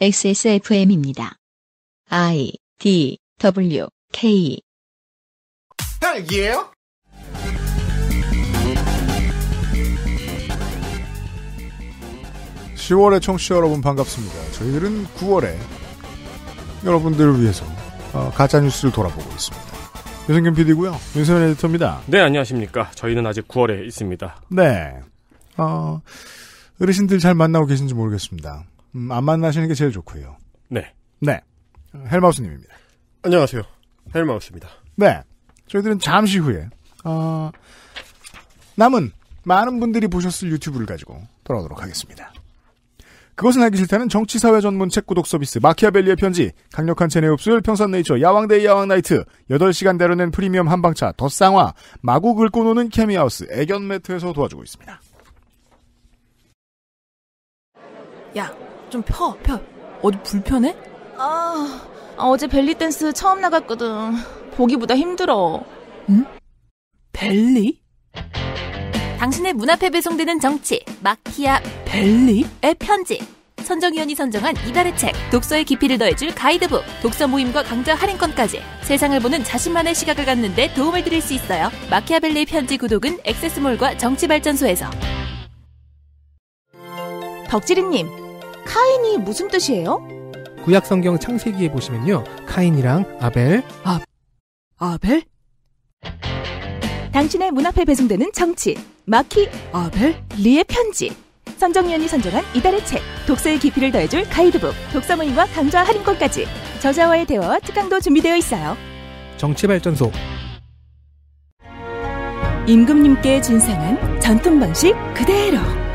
XSFM입니다. I D W K 딸기예요? 예? 10월에 청취자 여러분 반갑습니다. 저희들은 9월에 여러분들을 위해서 어, 가짜 뉴스를 돌아보고 있습니다. 유승균 PD고요. 윤세현 에디터입니다. 네, 안녕하십니까. 저희는 아직 9월에 있습니다. 네. 어, 어르신들 잘 만나고 계신지 모르겠습니다. 음, 안 만나시는 게 제일 좋고요. 네. 네. 헬마우스님입니다. 안녕하세요. 헬마우스입니다. 네. 저희들은 잠시 후에, 어, 남은 많은 분들이 보셨을 유튜브를 가지고 돌아오도록 하겠습니다. 그것은 알기 싫다는 정치사회 전문 책 구독 서비스 마키아벨리의 편지 강력한 체내 흡수율 평선네이처 야왕데이 야왕나이트 8시간 대로낸 프리미엄 한방차 덧쌍화 마구 긁고 노는 케미하우스 애견 매트에서 도와주고 있습니다. 야좀 펴, 펴. 어디 불편해? 아, 아, 어제 벨리 댄스 처음 나갔거든. 보기보다 힘들어. 응? 벨리? 당신의 문 앞에 배송되는 정치, 마키아 벨리의 편지. 선정위원이 선정한 이달의 책, 독서의 깊이를 더해줄 가이드북, 독서 모임과 강좌 할인권까지 세상을 보는 자신만의 시각을 갖는 데 도움을 드릴 수 있어요. 마키아벨리의 편지 구독은 액세스몰과 정치발전소에서. 덕지리님 카인이 무슨 뜻이에요? 구약 성경 창세기에 보시면요. 카인이랑 아벨, 아, 아벨? 당신의 문 앞에 배송되는 정치, 마키, 아벨, 리의 편지. 선정위원이 선정한 이달의 책, 독서의 깊이를 더해줄 가이드북, 독서 모임과 강좌 할인권까지 저자와의 대화와 특강도 준비되어 있어요. 정치발전소 임금님께 진상한 전통 방식 그대로.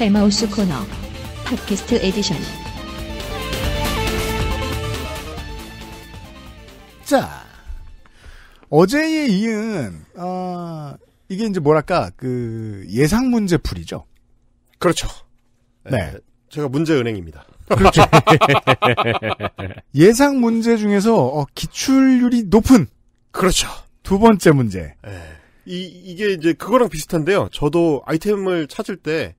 헬마우스 코너 팟캐스트 에디션 자 어제에 이은 어, 이게 이제 뭐랄까 그 예상 문제풀이죠 그렇죠 네 에, 제가 문제은행입니다 그렇죠 예상 문제 중에서 어, 기출률이 높은 그렇죠 두 번째 문제 에. 이, 이게 이제 그거랑 비슷한데요. 저도 아이템을 찾을 때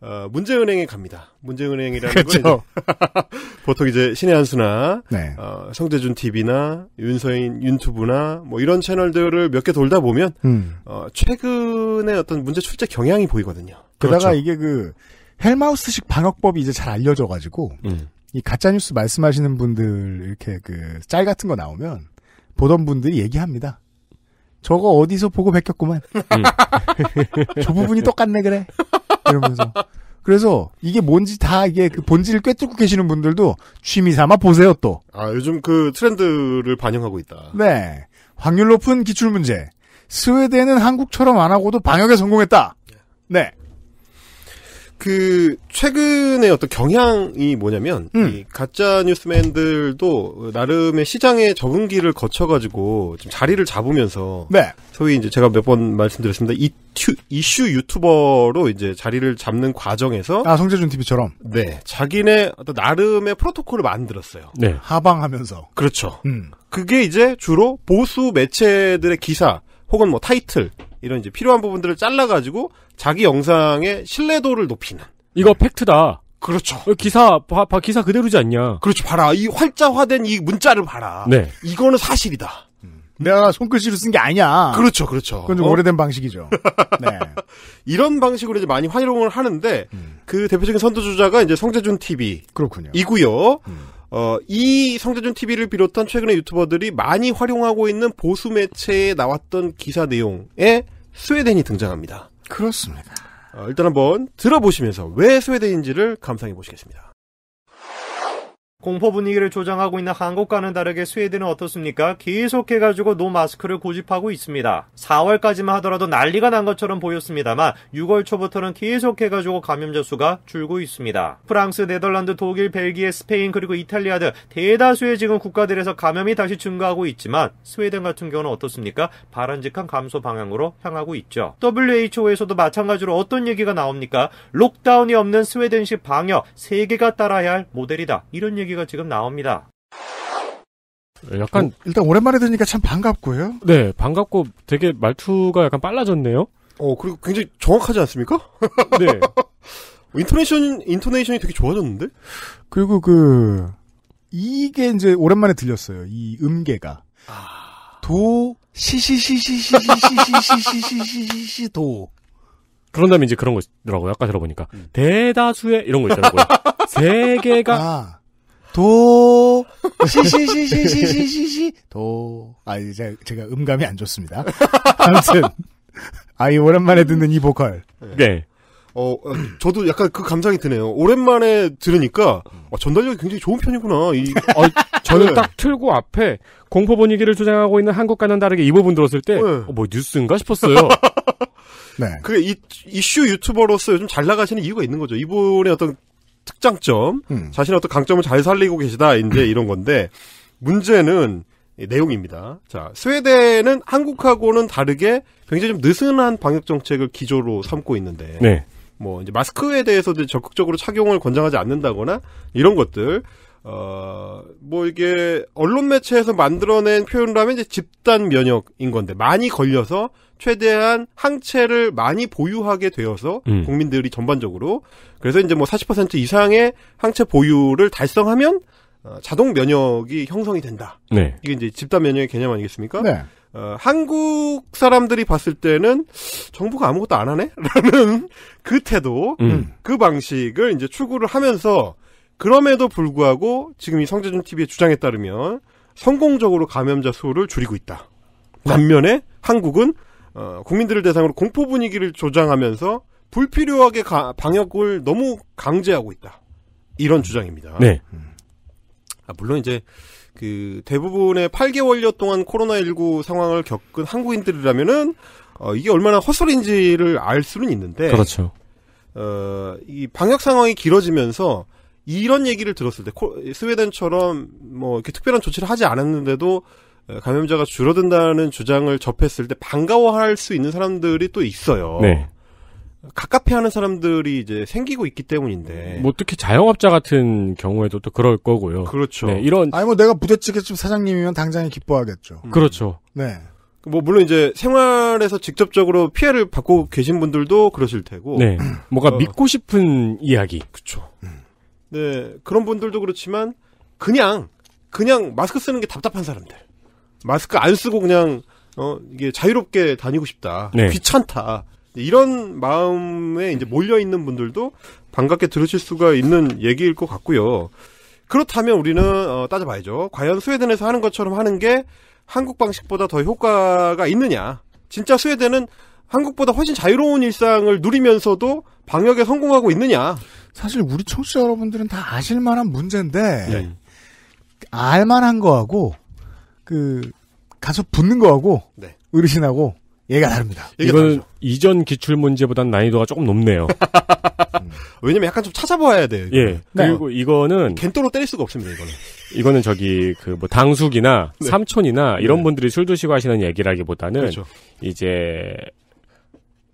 어, 문제은행에 갑니다. 문제은행이라는 그렇건 이제 보통 이제 신의 한수나 네. 어, 성재준 TV나 윤서인 유튜브나뭐 이런 채널들을 몇 개 돌다 보면 음. 어, 최근에 어떤 문제 출제 경향이 보이거든요. 게다가 그렇죠. 이게 그 헬마우스식 방역법이 이제 잘 알려져가지고 음. 이 가짜 뉴스 말씀하시는 분들 이렇게 그 짤 같은 거 나오면 보던 분들이 얘기합니다. 저거 어디서 보고 베꼈구만. 음. 저 부분이 똑같네 그래. 이러면서. 그래서 이게 뭔지 다 이게 그 본질을 꿰뚫고 계시는 분들도 취미 삼아 보세요 또. 아 요즘 그 트렌드를 반영하고 있다. 네. 확률 높은 기출 문제. 스웨덴은 한국처럼 안 하고도 방역에 성공했다. 네. 네. 그 최근의 어떤 경향이 뭐냐면 음. 가짜 뉴스맨들도 나름의 시장의 적응기를 거쳐가지고 좀 자리를 잡으면서 네. 소위 이제 제가 몇 번 말씀드렸습니다 이튜, 이슈 유튜버로 이제 자리를 잡는 과정에서 아 성재준 TV처럼 네 자기네 어떤 나름의 프로토콜을 만들었어요. 네 하방하면서 그렇죠. 음. 그게 이제 주로 보수 매체들의 기사 혹은 뭐 타이틀 이런 이제 필요한 부분들을 잘라가지고 자기 영상의 신뢰도를 높이는. 이거 팩트다. 그렇죠. 어, 기사 바, 바, 기사 그대로지 않냐. 그렇죠. 봐라 이 활자화된 이 문자를 봐라. 네. 이거는 사실이다. 음. 내가 손글씨로 쓴 게 아니야. 그렇죠, 그렇죠. 그건 좀 어? 오래된 방식이죠. 네. 이런 방식으로 이제 많이 활용을 하는데 음. 그 대표적인 선두주자가 이제 성재준 TV 그렇군요. 이고요. 음. 어, 이 성재준 TV를 비롯한 최근의 유튜버들이 많이 활용하고 있는 보수 매체에 나왔던 기사 내용에 스웨덴이 등장합니다. 그렇습니다. 아, 일단 한번 들어보시면서 왜 스웨덴인지를 감상해 보시겠습니다. 공포 분위기를 조장하고 있는 한국과는 다르게 스웨덴은 어떻습니까? 계속해가지고 노 마스크를 고집하고 있습니다. 4월까지만 하더라도 난리가 난 것처럼 보였습니다만 6월 초부터는 계속해가지고 감염자 수가 줄고 있습니다. 프랑스, 네덜란드, 독일, 벨기에, 스페인 그리고 이탈리아 등 대다수의 지금 국가들에서 감염이 다시 증가하고 있지만 스웨덴 같은 경우는 어떻습니까? 바람직한 감소 방향으로 향하고 있죠. WHO에서도 마찬가지로 어떤 얘기가 나옵니까? 록다운이 없는 스웨덴식 방역 세계가 따라야 할 모델이다. 이런 얘기가 소리가 지금 나옵니다. 약간 어, 일단 오랜만에 들으니까 참 반갑고요. 네, 반갑고 되게 말투가 약간 빨라졌네요. 어, 그리고 굉장히 정확하지 않습니까? 네. 어, 인토네이션 인토네이션이 되게 좋아졌는데? 그리고 그 이게 이제 오랜만에 들렸어요. 이 음계가. 아. 도 시시시시 시시시시시시시시 도. 그런 다음에 이제 그런 거 있더라고요. 아까 들어보니까 음. 대다수의 이런 거 있더라고요. 세계가 아. 도, 시시시시시시시시, 도. 아, 이제 제가 음감이 안 좋습니다. 아무튼, 아 이, 오랜만에 듣는 이 보컬. 네. 네. 어, 저도 약간 그 감상이 드네요. 오랜만에 들으니까, 아, 전달력이 굉장히 좋은 편이구나. 이, 아, 저는 네. 딱 틀고 앞에 공포 분위기를 조장하고 있는 한국과는 다르게 이 부분 들었을 때, 네. 어, 뭐 뉴스인가 싶었어요. 네. 그게 이, 이슈 유튜버로서 요즘 잘 나가시는 이유가 있는 거죠. 이분의 어떤 특장점, 음. 자신의 어떤 강점을 잘 살리고 계시다, 이제 음. 이런 건데, 문제는 내용입니다. 자, 스웨덴은 한국하고는 다르게 굉장히 좀 느슨한 방역 정책을 기조로 삼고 있는데, 네. 뭐 이제 마스크에 대해서도 적극적으로 착용을 권장하지 않는다거나 이런 것들, 어, 뭐 이게 언론 매체에서 만들어낸 표현을 하면 이제 집단 면역인 건데 많이 걸려서 최대한 항체를 많이 보유하게 되어서 음. 국민들이 전반적으로 그래서 이제 뭐 40% 이상의 항체 보유를 달성하면 어, 자동 면역이 형성이 된다. 네. 이게 이제 집단 면역의 개념 아니겠습니까? 네. 어, 한국 사람들이 봤을 때는 정부가 아무것도 안 하네? 라는 그 태도, 음. 그 방식을 이제 추구를 하면서 그럼에도 불구하고 지금 이 성재준 TV의 주장에 따르면 성공적으로 감염자 수를 줄이고 있다. 네. 반면에 한국은 어, 국민들을 대상으로 공포 분위기를 조장하면서 불필요하게 가, 방역을 너무 강제하고 있다. 이런 주장입니다. 네. 아, 물론 이제 그 대부분의 8개월여 동안 코로나19 상황을 겪은 한국인들이라면은 어, 이게 얼마나 헛소리인지를 알 수는 있는데 그렇죠. 어, 이 방역 상황이 길어지면서 이런 얘기를 들었을 때 코, 스웨덴처럼 뭐 이렇게 특별한 조치를 하지 않았는데도 감염자가 줄어든다는 주장을 접했을 때 반가워할 수 있는 사람들이 또 있어요. 네. 가깝해하는 사람들이 이제 생기고 있기 때문인데. 뭐 특히 자영업자 같은 경우에도 또 그럴 거고요. 그렇죠. 네, 이런 아니 뭐 내가 부대찌개집 사장님이면 당장에 기뻐하겠죠. 음. 그렇죠. 네. 뭐 물론 이제 생활에서 직접적으로 피해를 받고 계신 분들도 그러실 테고. 네. 뭔가 어. 믿고 싶은 이야기. 그렇죠. 음. 네 그런 분들도 그렇지만 그냥 그냥 마스크 쓰는 게 답답한 사람들. 마스크 안 쓰고 그냥 어 이게 자유롭게 다니고 싶다. 네. 귀찮다. 이런 마음에 이제 몰려 있는 분들도 반갑게 들으실 수가 있는 얘기일 것 같고요. 그렇다면 우리는 어, 따져봐야죠. 과연 스웨덴에서 하는 것처럼 하는 게 한국 방식보다 더 효과가 있느냐? 진짜 스웨덴은 한국보다 훨씬 자유로운 일상을 누리면서도 방역에 성공하고 있느냐? 사실 우리 청취자 여러분들은 다 아실 만한 문제인데 네. 알만한 거하고 그 가서 붙는 거하고 네. 어르신하고 얘가 다릅니다. 이거는 이전 기출 문제보단 난이도가 조금 높네요. 음. 왜냐면 약간 좀 찾아봐야 돼요. 예. 네. 그리고 네. 이거는 겐토로 때릴 수가 없습니다. 이거는. 이거는 저기 그 뭐 당숙이나 네. 삼촌이나 이런 네. 분들이 술 드시고 하시는 얘기라기보다는 그렇죠. 이제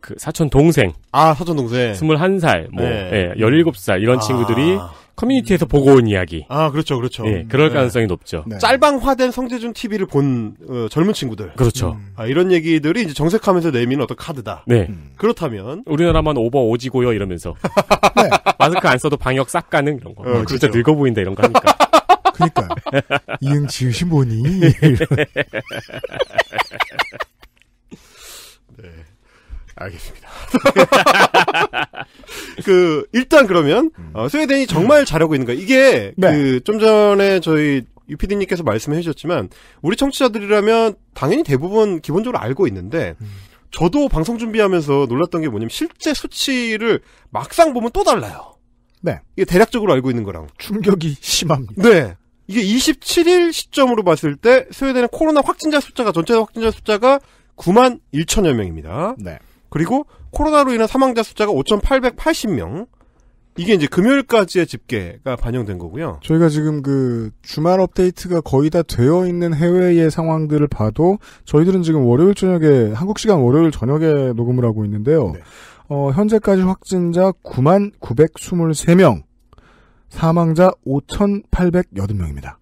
그 사촌 동생. 아, 사촌 동생. 21살, 뭐, 네. 예, 17살, 이런 아... 친구들이 커뮤니티에서 음. 보고 온 이야기. 아, 그렇죠, 그렇죠. 예, 그럴 네. 가능성이 높죠. 네. 짤방화된 성재준 TV를 본 어, 젊은 친구들. 그렇죠. 음. 아, 이런 얘기들이 이제 정색하면서 내미는 어떤 카드다. 네. 음. 그렇다면 우리나라만 오버 오지고요 이러면서 네. 마스크 안 써도 방역 싹 가능 이런 거. 어, 어, 진짜 그렇죠. 늙어 보인다 이런 거 하니까. 그니까 이응 지으신 분이 네. 알겠습니다. 그 일단 그러면 어, 스웨덴이 정말 잘하고 있는가? 이게 네. 그좀 전에 저희 유피디님께서 말씀해 주셨지만 우리 청취자들이라면 당연히 대부분 기본적으로 알고 있는데 저도 방송 준비하면서 놀랐던 게 뭐냐면 실제 수치를 막상 보면 또 달라요. 네. 이게 대략적으로 알고 있는 거랑 충격이 심합니다. 네. 이게 27일 시점으로 봤을 때 스웨덴의 코로나 확진자 숫자가 전체 확진자 숫자가 9만 1천여 명입니다. 네. 그리고 코로나로 인한 사망자 숫자가 5,880명. 이게 이제 금요일까지의 집계가 반영된 거고요. 저희가 지금 그 주말 업데이트가 거의 다 되어 있는 해외의 상황들을 봐도 저희들은 지금 월요일 저녁에 한국 시간 월요일 저녁에 녹음을 하고 있는데요. 네. 어, 현재까지 확진자 9만 923명, 사망자 5,880명입니다.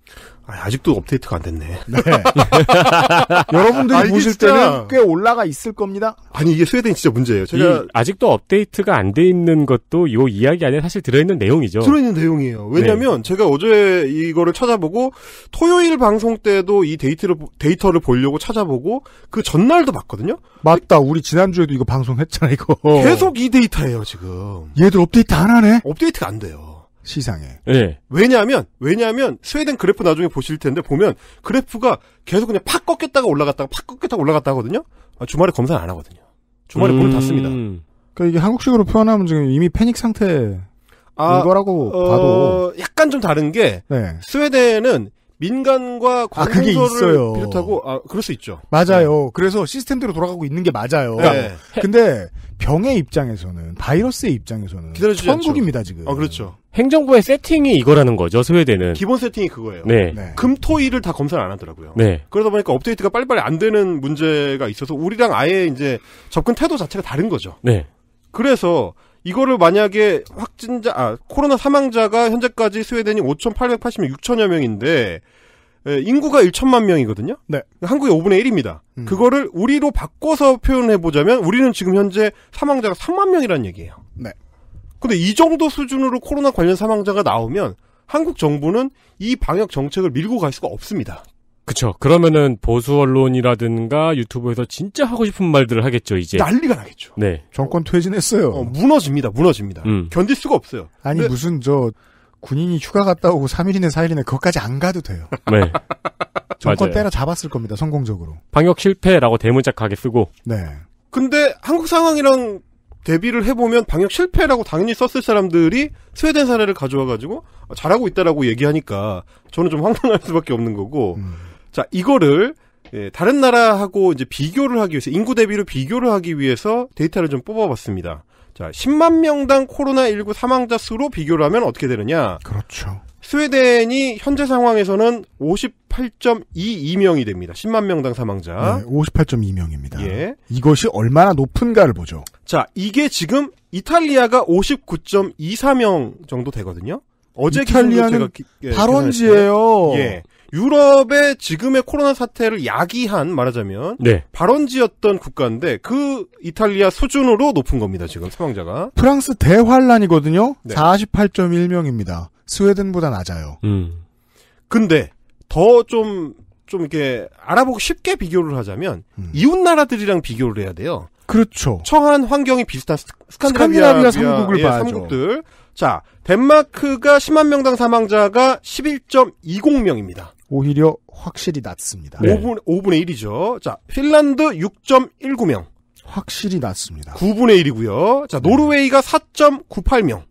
아직도 업데이트가 안 됐네. 네. 여러분들이 아, 보실 진짜... 때는 꽤 올라가 있을 겁니다. 아니 이게 스웨덴 이 진짜 문제예요. 제가 아직도 업데이트가 안 돼 있는 것도 이 이야기 안에 사실 들어있는 내용이죠. 들어있는 내용이에요. 왜냐하면 네. 제가 어제 이거를 찾아보고 토요일 방송 때도 이 데이터를 데이터를 보려고 찾아보고 그 전날도 봤거든요. 맞다. 우리 지난주에도 이거 방송했잖아 이거. 계속 이 데이터예요 지금. 얘들 업데이트 안 하네. 업데이트가 안 돼요. 시상에. 네. 왜냐하면 왜냐하면 스웨덴 그래프 나중에 보실 텐데 보면 그래프가 계속 그냥 팍 꺾였다가 올라갔다가 팍 꺾였다가 올라갔다 하거든요. 아, 주말에 검사는 안 하거든요. 주말에 음... 문을 닫습니다. 그러니까 이게 한국식으로 표현하면 지금 이미 패닉 상태 아, 거라고 어, 봐도 약간 좀 다른 게 네. 스웨덴은 민간과 관공서를 아, 비롯하고 아 그럴 수 있죠. 맞아요. 네. 그래서 시스템대로 돌아가고 있는 게 맞아요. 네. 네. 근데 병의 입장에서는 바이러스의 입장에서는 천국입니다 지금. 아 그렇죠. 행정부의 세팅이 이거라는 거죠 스웨덴은. 기본 세팅이 그거예요. 네. 네. 금토일을 다 검사를 안 하더라고요. 네. 그러다 보니까 업데이트가 빨리빨리 안 되는 문제가 있어서 우리랑 아예 이제 접근 태도 자체가 다른 거죠. 네. 그래서 이거를 만약에 확진자, 아, 코로나 사망자가 현재까지 스웨덴이 5,880명, 6천여 명인데, 예, 인구가 1천만 명이거든요? 네. 한국의 5분의 1입니다. 음. 그거를 우리로 바꿔서 표현해보자면, 우리는 지금 현재 사망자가 3만 명이라는 얘기예요. 네. 근데 이 정도 수준으로 코로나 관련 사망자가 나오면, 한국 정부는 이 방역 정책을 밀고 갈 수가 없습니다. 그렇죠 그러면은 보수 언론이라든가 유튜브에서 진짜 하고 싶은 말들을 하겠죠, 이제. 난리가 나겠죠. 네. 정권 퇴진했어요. 어, 무너집니다, 무너집니다. 음. 견딜 수가 없어요. 아니, 근데... 무슨 저, 군인이 휴가 갔다 오고 3일이나4일이나 그것까지 안 가도 돼요. 네. 정권 때려잡았을 겁니다, 성공적으로. 방역 실패라고 대문짝하게 쓰고. 네. 근데 한국 상황이랑 대비를 해보면 방역 실패라고 당연히 썼을 사람들이 스웨덴 사례를 가져와가지고 아, 잘하고 있다라고 얘기하니까 저는 좀 황당할 수밖에 없는 거고 음. 자, 이거를 예, 다른 나라하고 이제 비교를 하기 위해서 인구 대비로 비교를 하기 위해서 데이터를 좀 뽑아봤습니다. 자, 10만 명당 코로나19 사망자 수로 비교를 하면 어떻게 되느냐? 그렇죠. 스웨덴이 현재 상황에서는 58.22명이 됩니다. 10만 명당 사망자. 네, 58.2명입니다. 예. 이것이 얼마나 높은가를 보죠. 자, 이게 지금 이탈리아가 59.24명 정도 되거든요. 어제 이탈리아는 예, 발원지예요. 예. 유럽의 지금의 코로나 사태를 야기한 말하자면 네. 발원지였던 국가인데 그 이탈리아 수준으로 높은 겁니다. 지금 사망자가 프랑스 대환란이거든요. 네. 48.1명입니다. 스웨덴보다 낮아요. 음. 근데 더 좀좀 좀 이렇게 알아보고 쉽게 비교를 하자면 음. 이웃 나라들이랑 비교를 해야 돼요. 그렇죠. 청한 환경이 비슷한 스칸디나비아 삼국을 예, 봐야죠. 삼국들. 자, 덴마크가 10만 명당 사망자가 11.20명입니다. 오히려 확실히 낮습니다. 네. 5분, 5분의 1이죠. 자, 핀란드 6.19명. 확실히 낮습니다. 9분의 1이고요. 자, 네. 노르웨이가 4.98명.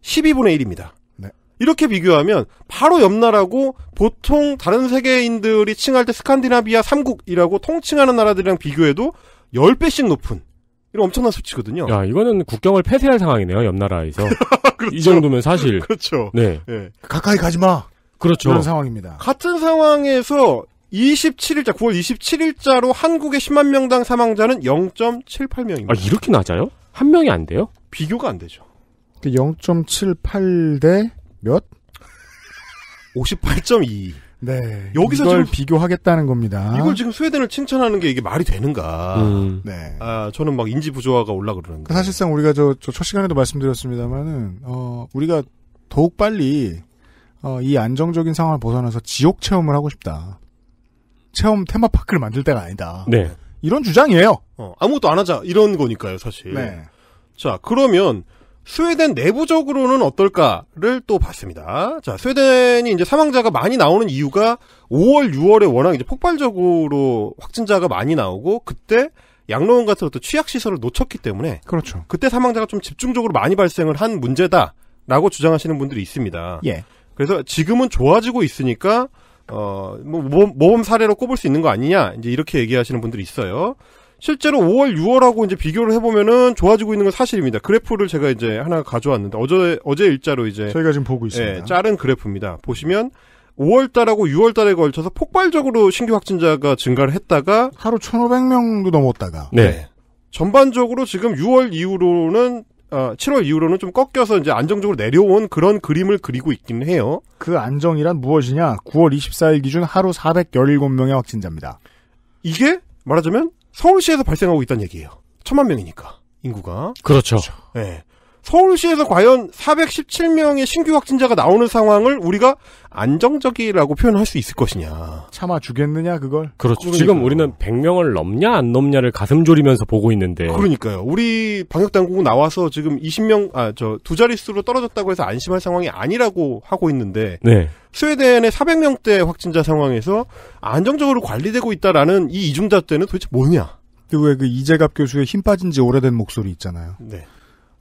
12분의 1입니다. 네. 이렇게 비교하면 바로 옆 나라고 보통 다른 세계인들이 칭할 때 스칸디나비아 3국이라고 통칭하는 나라들이랑 비교해도 10배씩 높은 이런 엄청난 수치거든요. 야, 이거는 국경을 폐쇄할 상황이네요, 옆 나라에서. 그렇죠. 이 정도면 사실. 그렇죠. 네. 네. 가까이 가지 마. 그렇죠. 그런 상황입니다. 같은 상황에서 27일자 9월 27일자로 한국의 10만 명당 사망자는 0.78명입니다. 아, 이렇게 낮아요? 한 명이 안 돼요? 비교가 안 되죠. 0.78대 그 몇? 58.2. 네. 여기서 지금 비교하겠다는 겁니다. 이걸 지금 스웨덴을 칭찬하는 게 이게 말이 되는가. 음. 네. 아, 저는 막 인지 부조화가 올라 그러는데. 사실상 우리가 저, 저 첫 시간에도 말씀드렸습니다만은, 어, 우리가 더욱 빨리 어, 이 안정적인 상황을 벗어나서 지옥 체험을 하고 싶다. 체험 테마파크를 만들 때가 아니다. 네. 이런 주장이에요. 어, 아무것도 안 하자 이런 거니까요, 사실. 네. 자, 그러면 스웨덴 내부적으로는 어떨까를 또 봤습니다. 자, 스웨덴이 이제 사망자가 많이 나오는 이유가 5월, 6월에 워낙 이제 폭발적으로 확진자가 많이 나오고 그때 양로원 같은 어떤 취약 시설을 놓쳤기 때문에 그렇죠. 그때 사망자가 좀 집중적으로 많이 발생을 한 문제다라고 주장하시는 분들이 있습니다. 예. 그래서 지금은 좋아지고 있으니까 어, 뭐, 뭐, 모범 사례로 꼽을 수 있는 거 아니냐, 이제 이렇게 얘기하시는 분들이 있어요. 실제로 5월, 6월하고 이제 비교를 해보면은 좋아지고 있는 건 사실입니다. 그래프를 제가 이제 하나 가져왔는데, 어제, 어제 일자로 이제. 저희가 지금 보고 있습니다. 예, 자른 그래프입니다. 보시면, 5월달하고 6월달에 걸쳐서 폭발적으로 신규 확진자가 증가를 했다가. 하루 1,500명도 넘었다가. 네. 전반적으로 지금 6월 이후로는 어, 7월 이후로는 좀 꺾여서 이제 안정적으로 내려온 그런 그림을 그리고 있긴 해요. 그 안정이란 무엇이냐? 9월 24일 기준 하루 417명의 확진자입니다. 이게 말하자면 서울시에서 발생하고 있다는 얘기예요. 천만 명이니까 인구가. 그렇죠. 그렇죠. 네. 서울시에서 과연 417명의 신규 확진자가 나오는 상황을 우리가 안정적이라고 표현할 수 있을 것이냐. 참아 주겠느냐 그걸? 그렇죠. 그러니까 지금 우리는 100명을 넘냐 안 넘냐를 가슴 졸이면서 보고 있는데. 그러니까요. 우리 방역 당국은 나와서 지금 20명 아 저 두 자릿수로 떨어졌다고 해서 안심할 상황이 아니라고 하고 있는데. 네. 스웨덴의 400명대 확진자 상황에서 안정적으로 관리되고 있다라는 이이중자때는 도대체 뭐냐? 그 왜 그 이재갑 교수의 힘 빠진 지 오래된 목소리 있잖아요. 네.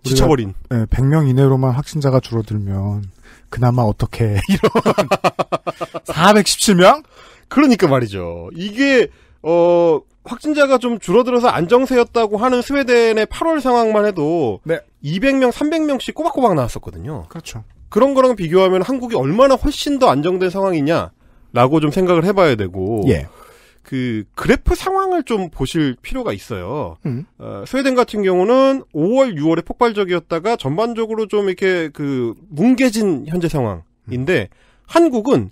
지쳐버린. 네, 100명 이내로만 확진자가 줄어들면 그나마 어떻게 이런 417명? 그러니까 말이죠. 이게 어 확진자가 좀 줄어들어서 안정세였다고 하는 스웨덴의 8월 상황만 해도 네. 200명, 300명씩 꼬박꼬박 나왔었거든요. 그렇죠. 그런 거랑 비교하면 한국이 얼마나 훨씬 더 안정된 상황이냐라고 좀 생각을 해봐야 되고 예. 그 그래프 상황을 좀 보실 필요가 있어요. 음. 어, 스웨덴 같은 경우는 5월, 6월에 폭발적이었다가 전반적으로 좀 이렇게 그 뭉개진 현재 상황인데 음. 한국은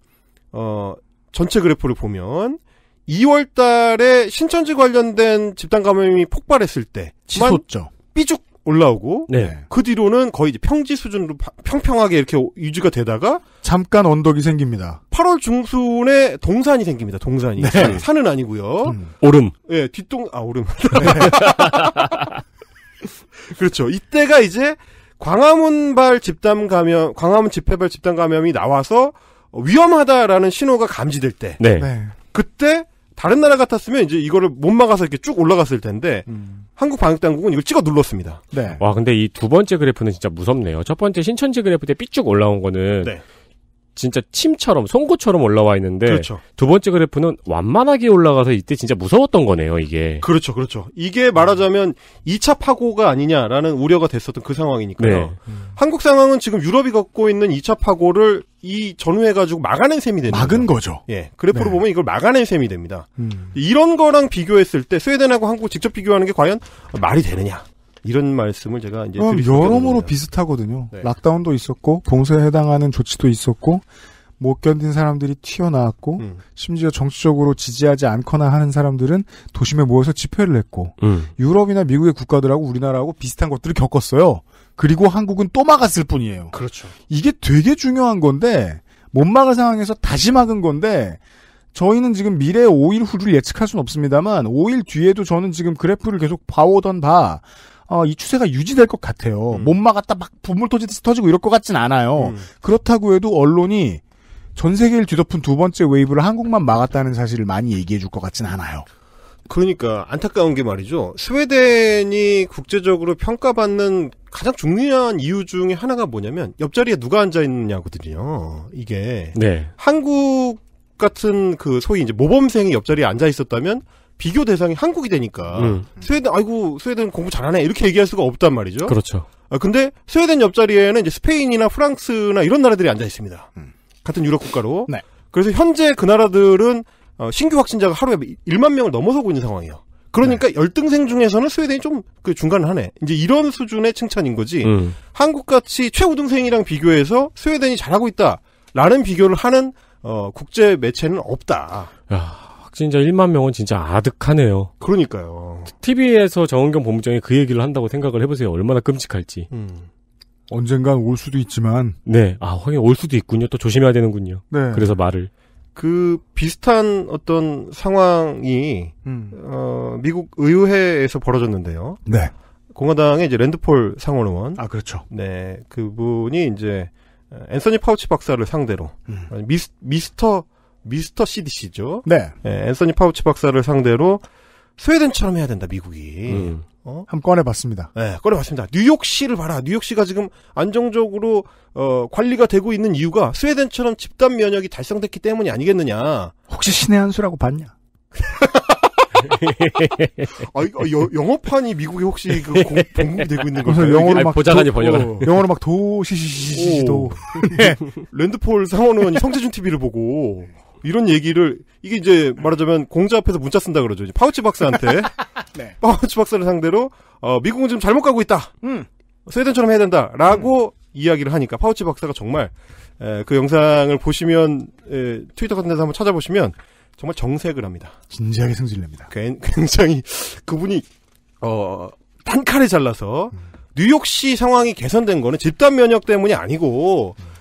어 전체 그래프를 보면 2월 달에 신천지 관련된 집단 감염이 폭발했을 때 치솟죠. 삐죽 올라오고 네. 그 뒤로는 거의 평지 수준으로 평평하게 이렇게 유지가 되다가 잠깐 언덕이 생깁니다. 8월 중순에 동산이 생깁니다. 동산이 네. 산은 아니고요. 음. 오름. 예, 네, 뒷동 아 오름. 네. 그렇죠. 이때가 이제 광화문발 집단 감염, 광화문 집회발 집단 감염이 나와서 위험하다라는 신호가 감지될 때, 네. 네. 그때 다른 나라 같았으면 이제 이거를 못 막아서 이렇게 쭉 올라갔을 텐데 음. 한국 방역당국은 이걸 찍어 눌렀습니다. 네. 와 근데 이 두 번째 그래프는 진짜 무섭네요. 첫 번째 신천지 그래프 때 삐쭉 올라온 거는 네. 진짜 침처럼 송곳처럼 올라와 있는데 그렇죠. 두 번째 그래프는 완만하게 올라가서 이때 진짜 무서웠던 거네요 이게 그렇죠 그렇죠 이게 말하자면 2차 파고가 아니냐라는 우려가 됐었던 그 상황이니까요 네. 음. 한국 상황은 지금 유럽이 겪고 있는 2차 파고를 이 전후해 가지고 막아낸 셈이 됩니다 막은 거죠 예 그래프로 네. 보면 이걸 막아낸 셈이 됩니다 음. 이런 거랑 비교했을 때 스웨덴하고 한국 직접 비교하는 게 과연 말이 되느냐 이런 말씀을 제가 이제 그럼 여러모로 비슷하거든요. 네. 락다운도 있었고 봉쇄에 해당하는 조치도 있었고 못 견딘 사람들이 튀어나왔고 음. 심지어 정치적으로 지지하지 않거나 하는 사람들은 도심에 모여서 집회를 했고 음. 유럽이나 미국의 국가들하고 우리나라하고 비슷한 것들을 겪었어요. 그리고 한국은 또 막았을 뿐이에요. 그렇죠. 이게 되게 중요한 건데 못 막을 상황에서 다시 막은 건데 저희는 지금 미래 5일 후를 예측할 수는 없습니다만 5일 뒤에도 저는 지금 그래프를 계속 봐오던 바 어, 이 추세가 유지될 것 같아요. 음. 못 막았다 막 분물 터지듯이 터지고 이럴 것 같진 않아요. 음. 그렇다고 해도 언론이 전 세계를 뒤덮은 두 번째 웨이브를 한국만 막았다는 사실을 많이 얘기해 줄 것 같진 않아요. 그러니까 안타까운 게 말이죠. 스웨덴이 국제적으로 평가받는 가장 중요한 이유 중에 하나가 뭐냐면 옆자리에 누가 앉아 있느냐거든요. 이게 네. 한국 같은 그 소위 이제 모범생이 옆자리에 앉아 있었다면 비교 대상이 한국이 되니까 음. 스웨덴 아이고 스웨덴 공부 잘하네 이렇게 얘기할 수가 없단 말이죠. 그렇죠. 아, 근데 스웨덴 옆자리에는 이제 스페인이나 프랑스나 이런 나라들이 앉아 있습니다. 음. 같은 유럽 국가로. 네. 그래서 현재 그 나라들은 어, 신규 확진자가 하루에 1만 명을 넘어서고 있는 상황이에요. 그러니까 네. 열등생 중에서는 스웨덴이 좀 그 중간을 하네. 이제 이런 수준의 칭찬인 거지. 음. 한국같이 최우등생이랑 비교해서 스웨덴이 잘하고 있다라는 비교를 하는 어, 국제 매체는 없다. 야. 확진자 1만 명은 진짜 아득하네요. 그러니까요. TV에서 정은경 본부장이 그 얘기를 한다고 생각을 해보세요. 얼마나 끔찍할지. 음. 언젠간 올 수도 있지만. 네. 아, 확인 올 수도 있군요. 또 조심해야 되는군요. 네. 그래서 말을. 그 비슷한 어떤 상황이 음. 어, 미국 의회에서 벌어졌는데요. 네. 공화당의 이제 랜드폴 상원 의원. 아 그렇죠. 네, 그분이 이제 앤서니 파우치 박사를 상대로 음. 미스, 미스터 미스터 CDC죠. 네. 네. 앤서니 파우치 박사를 상대로 스웨덴처럼 해야 된다, 미국이. 음. 어? 한 번 꺼내봤습니다. 네, 꺼내봤습니다. 뉴욕시를 봐라. 뉴욕시가 지금 안정적으로 어, 관리가 되고 있는 이유가 스웨덴처럼 집단 면역이 달성됐기 때문이 아니겠느냐. 혹시 신의 한 수라고 봤냐? 아, 이거, 어, 여, 영어판이 미국에 혹시 그 공, 공급이 되고 있는 거예요? 어, 영어로 막 보좌관이 번역을 영어로 막 도시시시시도 랜드폴 상원의원이 성재준 TV를 보고 이런 얘기를 이게 이제 말하자면 공자 앞에서 문자 쓴다 그러죠. 파우치 박사한테 네. 파우치 박사를 상대로 어, 미국은 지금 잘못 가고 있다. 음. 스웨덴처럼 해야 된다라고 음. 이야기를 하니까 파우치 박사가 정말 에, 그 영상을 보시면 에, 트위터 같은 데서 한번 찾아보시면 정말 정색을 합니다. 진지하게 성질냅니다. 굉장히 그분이 어, 단칼에 잘라서 음. 뉴욕시 상황이 개선된 거는 집단 면역 때문이 아니고 음.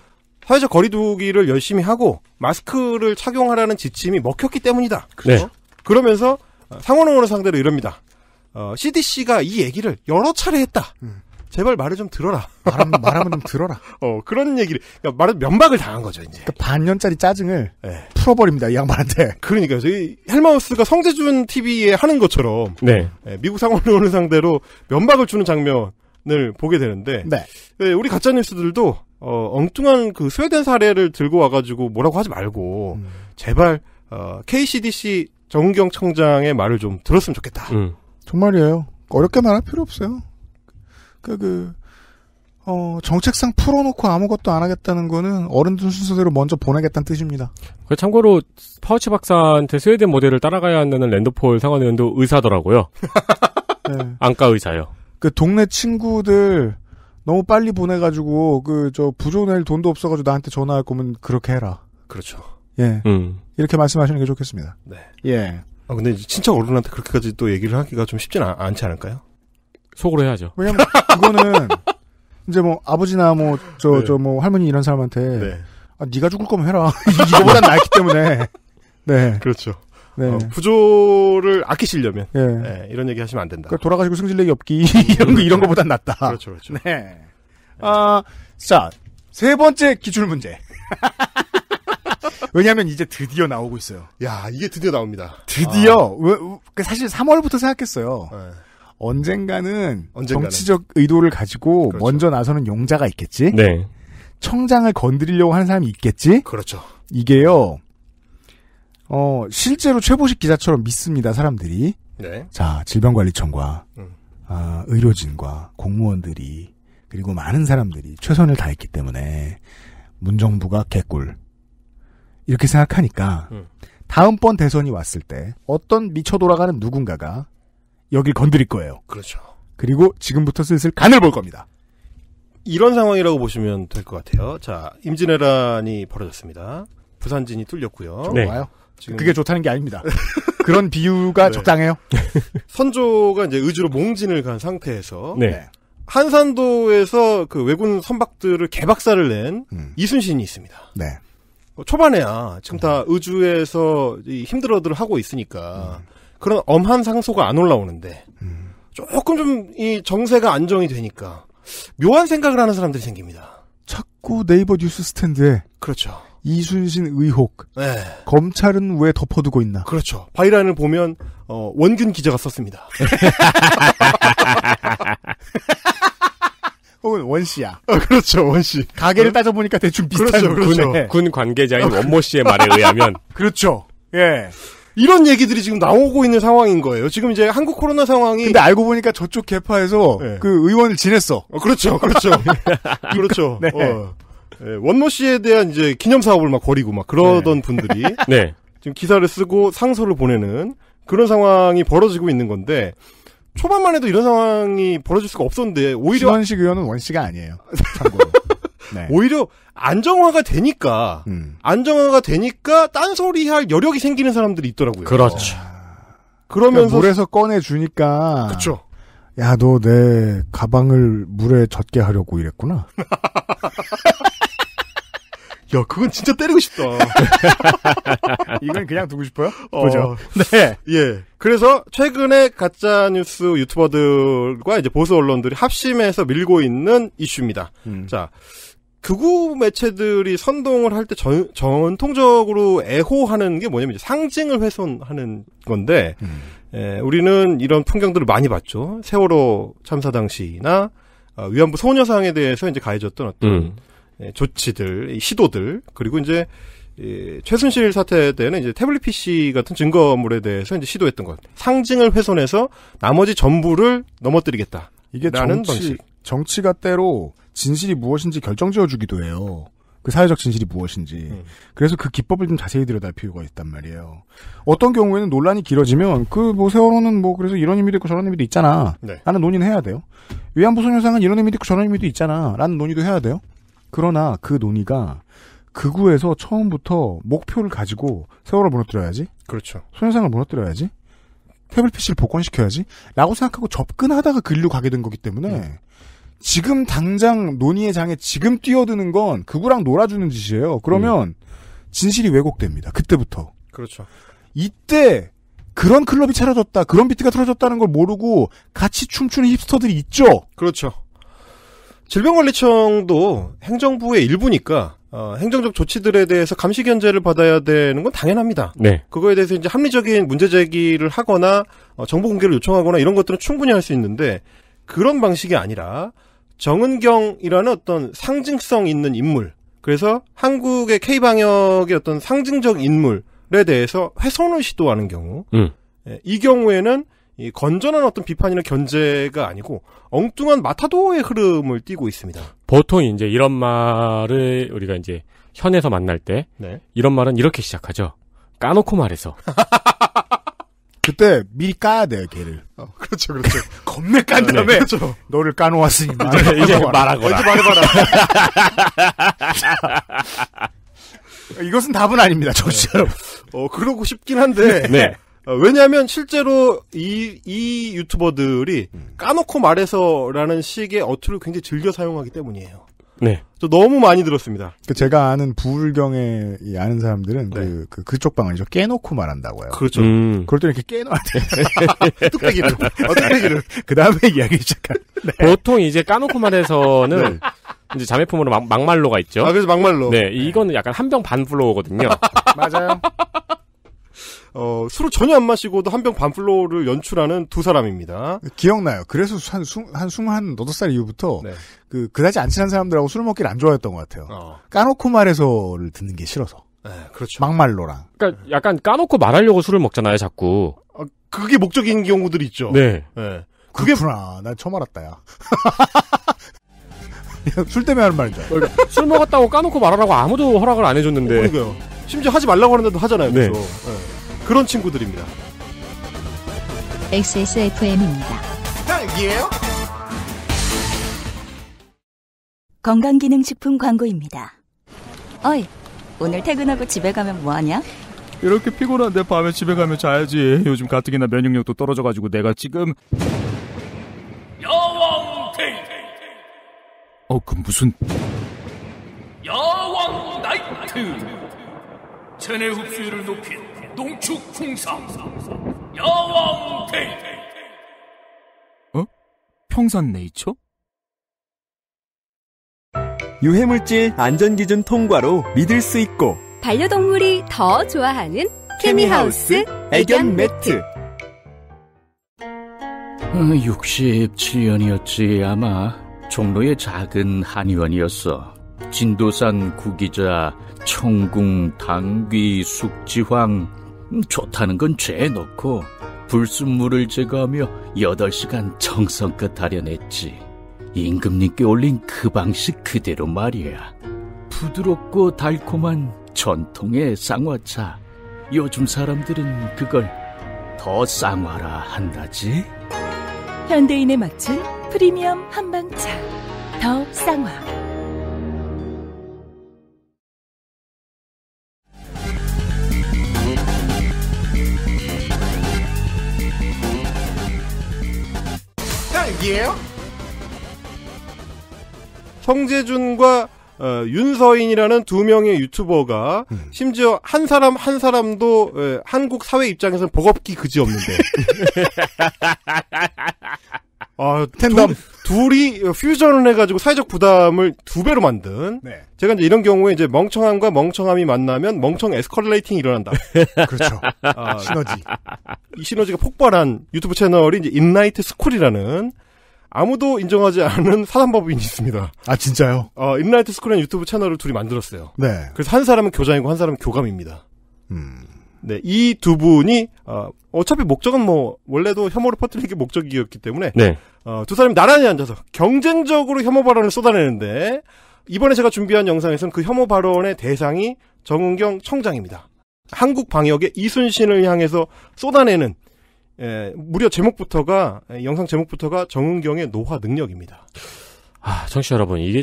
사회적 거리두기를 열심히 하고 마스크를 착용하라는 지침이 먹혔기 때문이다. 네. 그렇죠? 네. 그러면서 상원의원을 상대로 이럽니다. 어, CDC가 이 얘기를 여러 차례 했다. 음. 제발 말을 좀 들어라. 말하면, 말하면 좀 들어라. 어, 그런 얘기를. 그러니까 말은 면박을 당한 거죠, 이제. 그러니까 반년짜리 짜증을 네. 풀어버립니다, 이 양반한테. 그러니까요. 저희 헬마우스가 성재준 TV에 하는 것처럼. 네. 네 미국 상원의원을 상대로 면박을 주는 장면을 보게 되는데. 네. 예, 우리 가짜뉴스들도 어, 엉뚱한 그 스웨덴 사례를 들고 와가지고 뭐라고 하지 말고 음. 제발 어, KCDC 정은경 청장의 말을 좀 들었으면 좋겠다. 음. 정말이에요. 어렵게 말할 필요 없어요. 그, 그, 어, 정책상 풀어놓고 아무것도 안 하겠다는 거는 어른들 순서대로 먼저 보내겠다는 뜻입니다. 그 참고로 파우치 박사한테 스웨덴 모델을 따라가야 한다는 랜드폴 상원 의원도 의사더라고요. 네. 안과 의사요. 그 동네 친구들 너무 빨리 보내가지고 그 저 부조 낼 돈도 없어가지고 나한테 전화할 거면 그렇게 해라. 그렇죠. 예. 음. 이렇게 말씀하시는 게 좋겠습니다. 네. 예. 아 근데 친척 어른한테 그렇게까지 또 얘기를 하기가 좀 쉽진 않, 않지 않을까요? 속으로 해야죠. 왜냐면 그거는 이제 뭐 아버지나 뭐 저 저뭐 네. 뭐 할머니 이런 사람한테 네. 아 네가 죽을 거면 해라. 이거보단 낫기 때문에. 네. 그렇죠. 네. 어, 구조를 아끼시려면 네. 네, 이런 얘기 하시면 안 된다. 그러니까 돌아가시고 승질내기 없기 이런 음, 거 그렇죠, 그렇죠. 이런 거보단 낫다. 그렇죠, 그렇죠. 네. 아, 자, 세 번째 기출 문제. 왜냐하면 이제 드디어 나오고 있어요. 야, 이게 드디어 나옵니다. 드디어 아. 왜, 그 사실 3월부터 생각했어요. 네. 언젠가는, 언젠가는, 정치적 의도를 가지고 그렇죠. 먼저 나서는 용자가 있겠지. 네. 청장을 건드리려고 하는 사람이 있겠지. 그렇죠. 이게요. 어, 실제로 최보식 기자처럼 믿습니다, 사람들이. 네. 자, 질병관리청과, 음. 아, 의료진과 공무원들이, 그리고 많은 사람들이 최선을 다했기 때문에, 문정부가 개꿀. 이렇게 생각하니까, 음. 다음번 대선이 왔을 때, 어떤 미쳐 돌아가는 누군가가, 여길 건드릴 거예요. 그렇죠. 그리고 지금부터 슬슬 간을 볼 겁니다. 이런 상황이라고 보시면 될 것 같아요. 자, 임진왜란이 벌어졌습니다. 부산진이 뚫렸고요. 네. 좋아요. 지금... 그게 좋다는 게 아닙니다. 그런 비유가 네. 적당해요. 선조가 이제 의주로 몽진을 간 상태에서 네. 네. 한산도에서 그 왜군 선박들을 개박살을 낸 음. 이순신이 있습니다. 네. 어, 초반에야 지금 다 네. 의주에서 힘들어들 하고 있으니까 음. 그런 엄한 상소가 안 올라오는데 음. 조금 좀 이 정세가 안정이 되니까 묘한 생각을 하는 사람들이 생깁니다. 자꾸 네이버 뉴스 스탠드에 그렇죠. 이순신 의혹. 네. 검찰은 왜 덮어두고 있나? 그렇죠. 바이란을 보면 어, 원균 기자가 썼습니다. 혹은 원 씨야. 어, 그렇죠, 원 씨. 가게를 응? 어? 따져보니까 대충 비슷한 그렇죠, 그렇죠. 군, 군 관계자인 원모 씨의 말에 의하면. 그렇죠. 예. 이런 얘기들이 지금 나오고 있는 상황인 거예요. 지금 이제 한국 코로나 상황이. 근데 알고 보니까 저쪽 개파에서 네. 그 의원을 지냈어. 어, 그렇죠, 그렇죠. 그렇죠. 네. 어. 예, 원모 씨에 대한 이제 기념 사업을 막 벌이고 막 그러던 네. 분들이 네. 지금 기사를 쓰고 상소를 보내는 그런 상황이 벌어지고 있는 건데 초반만 해도 이런 상황이 벌어질 수가 없었는데 오히려 원식 의원은 원씨가 아니에요. 참고로. 네. 오히려 안정화가 되니까 음. 안정화가 되니까 딴소리 할 여력이 생기는 사람들이 있더라고요. 그렇죠. 아. 그러니까 그러면서 그러니까 물에서 꺼내 주니까 그렇죠. 야, 너 내 가방을 물에 젖게 하려고 이랬구나. 야, 그건 진짜 때리고 싶다. 이건 그냥 두고 싶어요? 어, 보죠. 네. 예. 그래서 최근에 가짜 뉴스 유튜버들과 이제 보수 언론들이 합심해서 밀고 있는 이슈입니다. 음. 자, 극우 매체들이 선동을 할 때 전통적으로 애호하는 게 뭐냐면 상징을 훼손하는 건데 음. 예, 우리는 이런 풍경들을 많이 봤죠. 세월호 참사 당시나 어, 위안부 소녀상에 대해서 이제 가해졌던 어떤 음. 예, 조치들, 시도들 그리고 이제 최순실 사태 때는 이제 태블릿 PC 같은 증거물에 대해서 이제 시도했던 것 상징을 훼손해서 나머지 전부를 넘어뜨리겠다. 이게 정치 방식. 정치가 때로 진실이 무엇인지 결정지어주기도 해요. 그 사회적 진실이 무엇인지. 음. 그래서 그 기법을 좀 자세히 들여다볼 필요가 있단 말이에요. 어떤 경우에는 논란이 길어지면 그 뭐 세월호는 뭐 그래서 이런 의미도 있고 저런 의미도 있잖아. 네. 라는 논의는 해야 돼요. 위안부 소녀상은 이런 의미도 있고 저런 의미도 있잖아. 라는 논의도 해야 돼요. 그러나 그 논의가 극우에서 처음부터 목표를 가지고 세월을 무너뜨려야지. 그렇죠. 소녀상을 무너뜨려야지. 태블 릿 PC를 복원시켜야지. 라고 생각하고 접근하다가 근류 가게 된 거기 때문에 음. 지금 당장 논의의 장에 지금 뛰어드는 건 극우랑 놀아주는 짓이에요. 그러면 음. 진실이 왜곡됩니다. 그때부터. 그렇죠. 이때 그런 클럽이 차려졌다, 그런 비트가 틀어졌다는 걸 모르고 같이 춤추는 힙스터들이 있죠. 그렇죠. 질병관리청도 행정부의 일부니까 어, 행정적 조치들에 대해서 감시 견제를 받아야 되는 건 당연합니다. 네. 그거에 대해서 이제 합리적인 문제 제기를 하거나 어, 정보 공개를 요청하거나 이런 것들은 충분히 할 수 있는데 그런 방식이 아니라 정은경이라는 어떤 상징성 있는 인물, 그래서 한국의 K 방역의 어떤 상징적 인물에 대해서 훼손을 시도하는 경우, 음. 예, 이 경우에는 이 건전한 어떤 비판이나 견제가 아니고 엉뚱한 마타도의 흐름을 띠고 있습니다. 보통 이제 이런 말을 우리가 이제 현에서 만날 때 네. 이런 말은 이렇게 시작하죠. 까놓고 말해서. 그때 미리 까야 돼요, 걔를. 어, 그렇죠, 그렇죠. 겁내 깐 네, 다음에. 네, 그렇죠. 너를 까놓았으니 말 이제 말하거라. 이제 말해봐라. 이것은 답은 아닙니다, 정치 여러분. 네. 어, 그러고 싶긴 한데. 네. 어, 왜냐하면 실제로 이, 이 유튜버들이 까놓고 말해서라는 식의 어투를 굉장히 즐겨 사용하기 때문이에요. 네. 저 너무 많이 들었습니다. 그 제가 아는 부울경에 아는 사람들은 네. 그, 그 그쪽 방언이죠. 깨놓고 말한다고요. 그렇죠. 음. 그럴 때 이렇게 깨놔야 놓 돼. 뚝배기를. 어, 뚝배기를. 그 다음에 이야기 시작할 네. 보통 이제 까놓고 말해서는 네. 이제 자매품으로 막, 막말로가 있죠. 아, 그래서 막말로. 네, 이거는 약간 한 병반 불러오거든요. 맞아요. 어, 술을 전혀 안 마시고도 한 병 반플로를 우 연출하는 두 사람입니다. 기억나요. 그래서 한, 수, 한 20, 한 8살 이후부터 네. 그, 그다지 안 친한 사람들하고 술을 먹기를 안 좋아했던 것 같아요. 어. 까놓고 말해서를 듣는 게 싫어서. 네, 그렇죠. 막말로랑. 그니까 약간 까놓고 말하려고 술을 먹잖아요, 자꾸. 아, 그게 목적인 경우들이 있죠. 네. 네. 그게 그렇구나. 난 처음 알았다, 야. 술 때문에 하는 말인 줄술 그러니까 먹었다고 까놓고 말하라고 아무도 허락을 안 해줬는데. 어, 심지어 하지 말라고 하는데도 하잖아요. 네. 그래서. 네. 그런 친구들입니다. XSFM입니다. 딸기예요? 건강기능식품 광고입니다. 어이, 오늘 퇴근하고 집에 가면 뭐하냐? 이렇게 피곤한데 밤에 집에 가면 자야지. 요즘 가뜩이나 면역력도 떨어져가지고 내가 지금 야왕 테이 어, 그 무슨 야왕 나이트 체내 흡수율을 높인 농축풍상 야왕탱 어? 평산네이처? 유해물질 안전기준 통과로 믿을 수 있고 반려동물이 더 좋아하는 케미하우스 애견 매트 67년이었지 어, 아마 종로의 작은 한의원이었어 진도산 구기자 청궁 당귀 숙지황 좋다는 건 죄에 넣고 불순물을 제거하며 8시간 정성껏 다려냈지. 임금님께 올린 그 방식 그대로 말이야. 부드럽고 달콤한 전통의 쌍화차. 요즘 사람들은 그걸 더 쌍화라 한다지. 현대인에 맞춘 프리미엄 한방차. 더 쌍화. 얘기예요? 성재준과 어, 윤서인이라는 두 명의 유튜버가 음. 심지어 한 사람 한 사람도 에, 예, 한국 사회 입장에서는 버겁기 그지없는데 아, 텐덤 둘, 이 퓨전을 해가지고 사회적 부담을 두 배로 만든. 네. 제가 이제 이런 경우에 이제 멍청함과 멍청함이 만나면 멍청 에스컬레이팅이 일어난다. 그렇죠. 아, 시너지. 이 시너지가 폭발한 유튜브 채널이 이제 인나이트 스쿨이라는 아무도 인정하지 않은 사단법인이 있습니다. 아 진짜요? 어, 인라이트 스쿨이 유튜브 채널을 둘이 만들었어요. 네. 그래서 한 사람은 교장이고 한 사람은 교감입니다. 음. 네, 이 두 분이 어, 어차피 목적은 뭐 원래도 혐오를 퍼뜨리는 게 목적이었기 때문에 네. 어, 두 사람이 나란히 앉아서 경쟁적으로 혐오 발언을 쏟아내는데 이번에 제가 준비한 영상에서는 그 혐오 발언의 대상이 정은경 청장입니다. 한국 방역의 이순신을 향해서 쏟아내는 예, 무려 제목부터가 예, 영상 제목부터가 정은경의 노화 능력입니다. 아, 청취자 여러분, 이게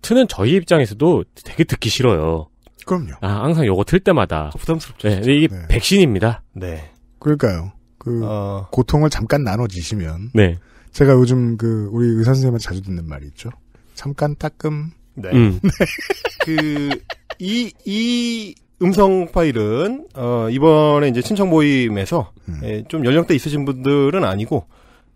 트는 저희 입장에서도 되게 듣기 싫어요. 그럼요. 아, 항상 요거 틀 때마다 아, 부담스럽죠. 네, 이게 네. 백신입니다. 네. 그러니까요. 그 어... 고통을 잠깐 나눠지시면 네. 제가 요즘 그 우리 의사 선생님한테 자주 듣는 말이 있죠. 잠깐 따끔. 네. 음. 그이이 이 음성 파일은 어, 이번에 이제 친척 모임에서 음. 에, 예, 좀 연령대 있으신 분들은 아니고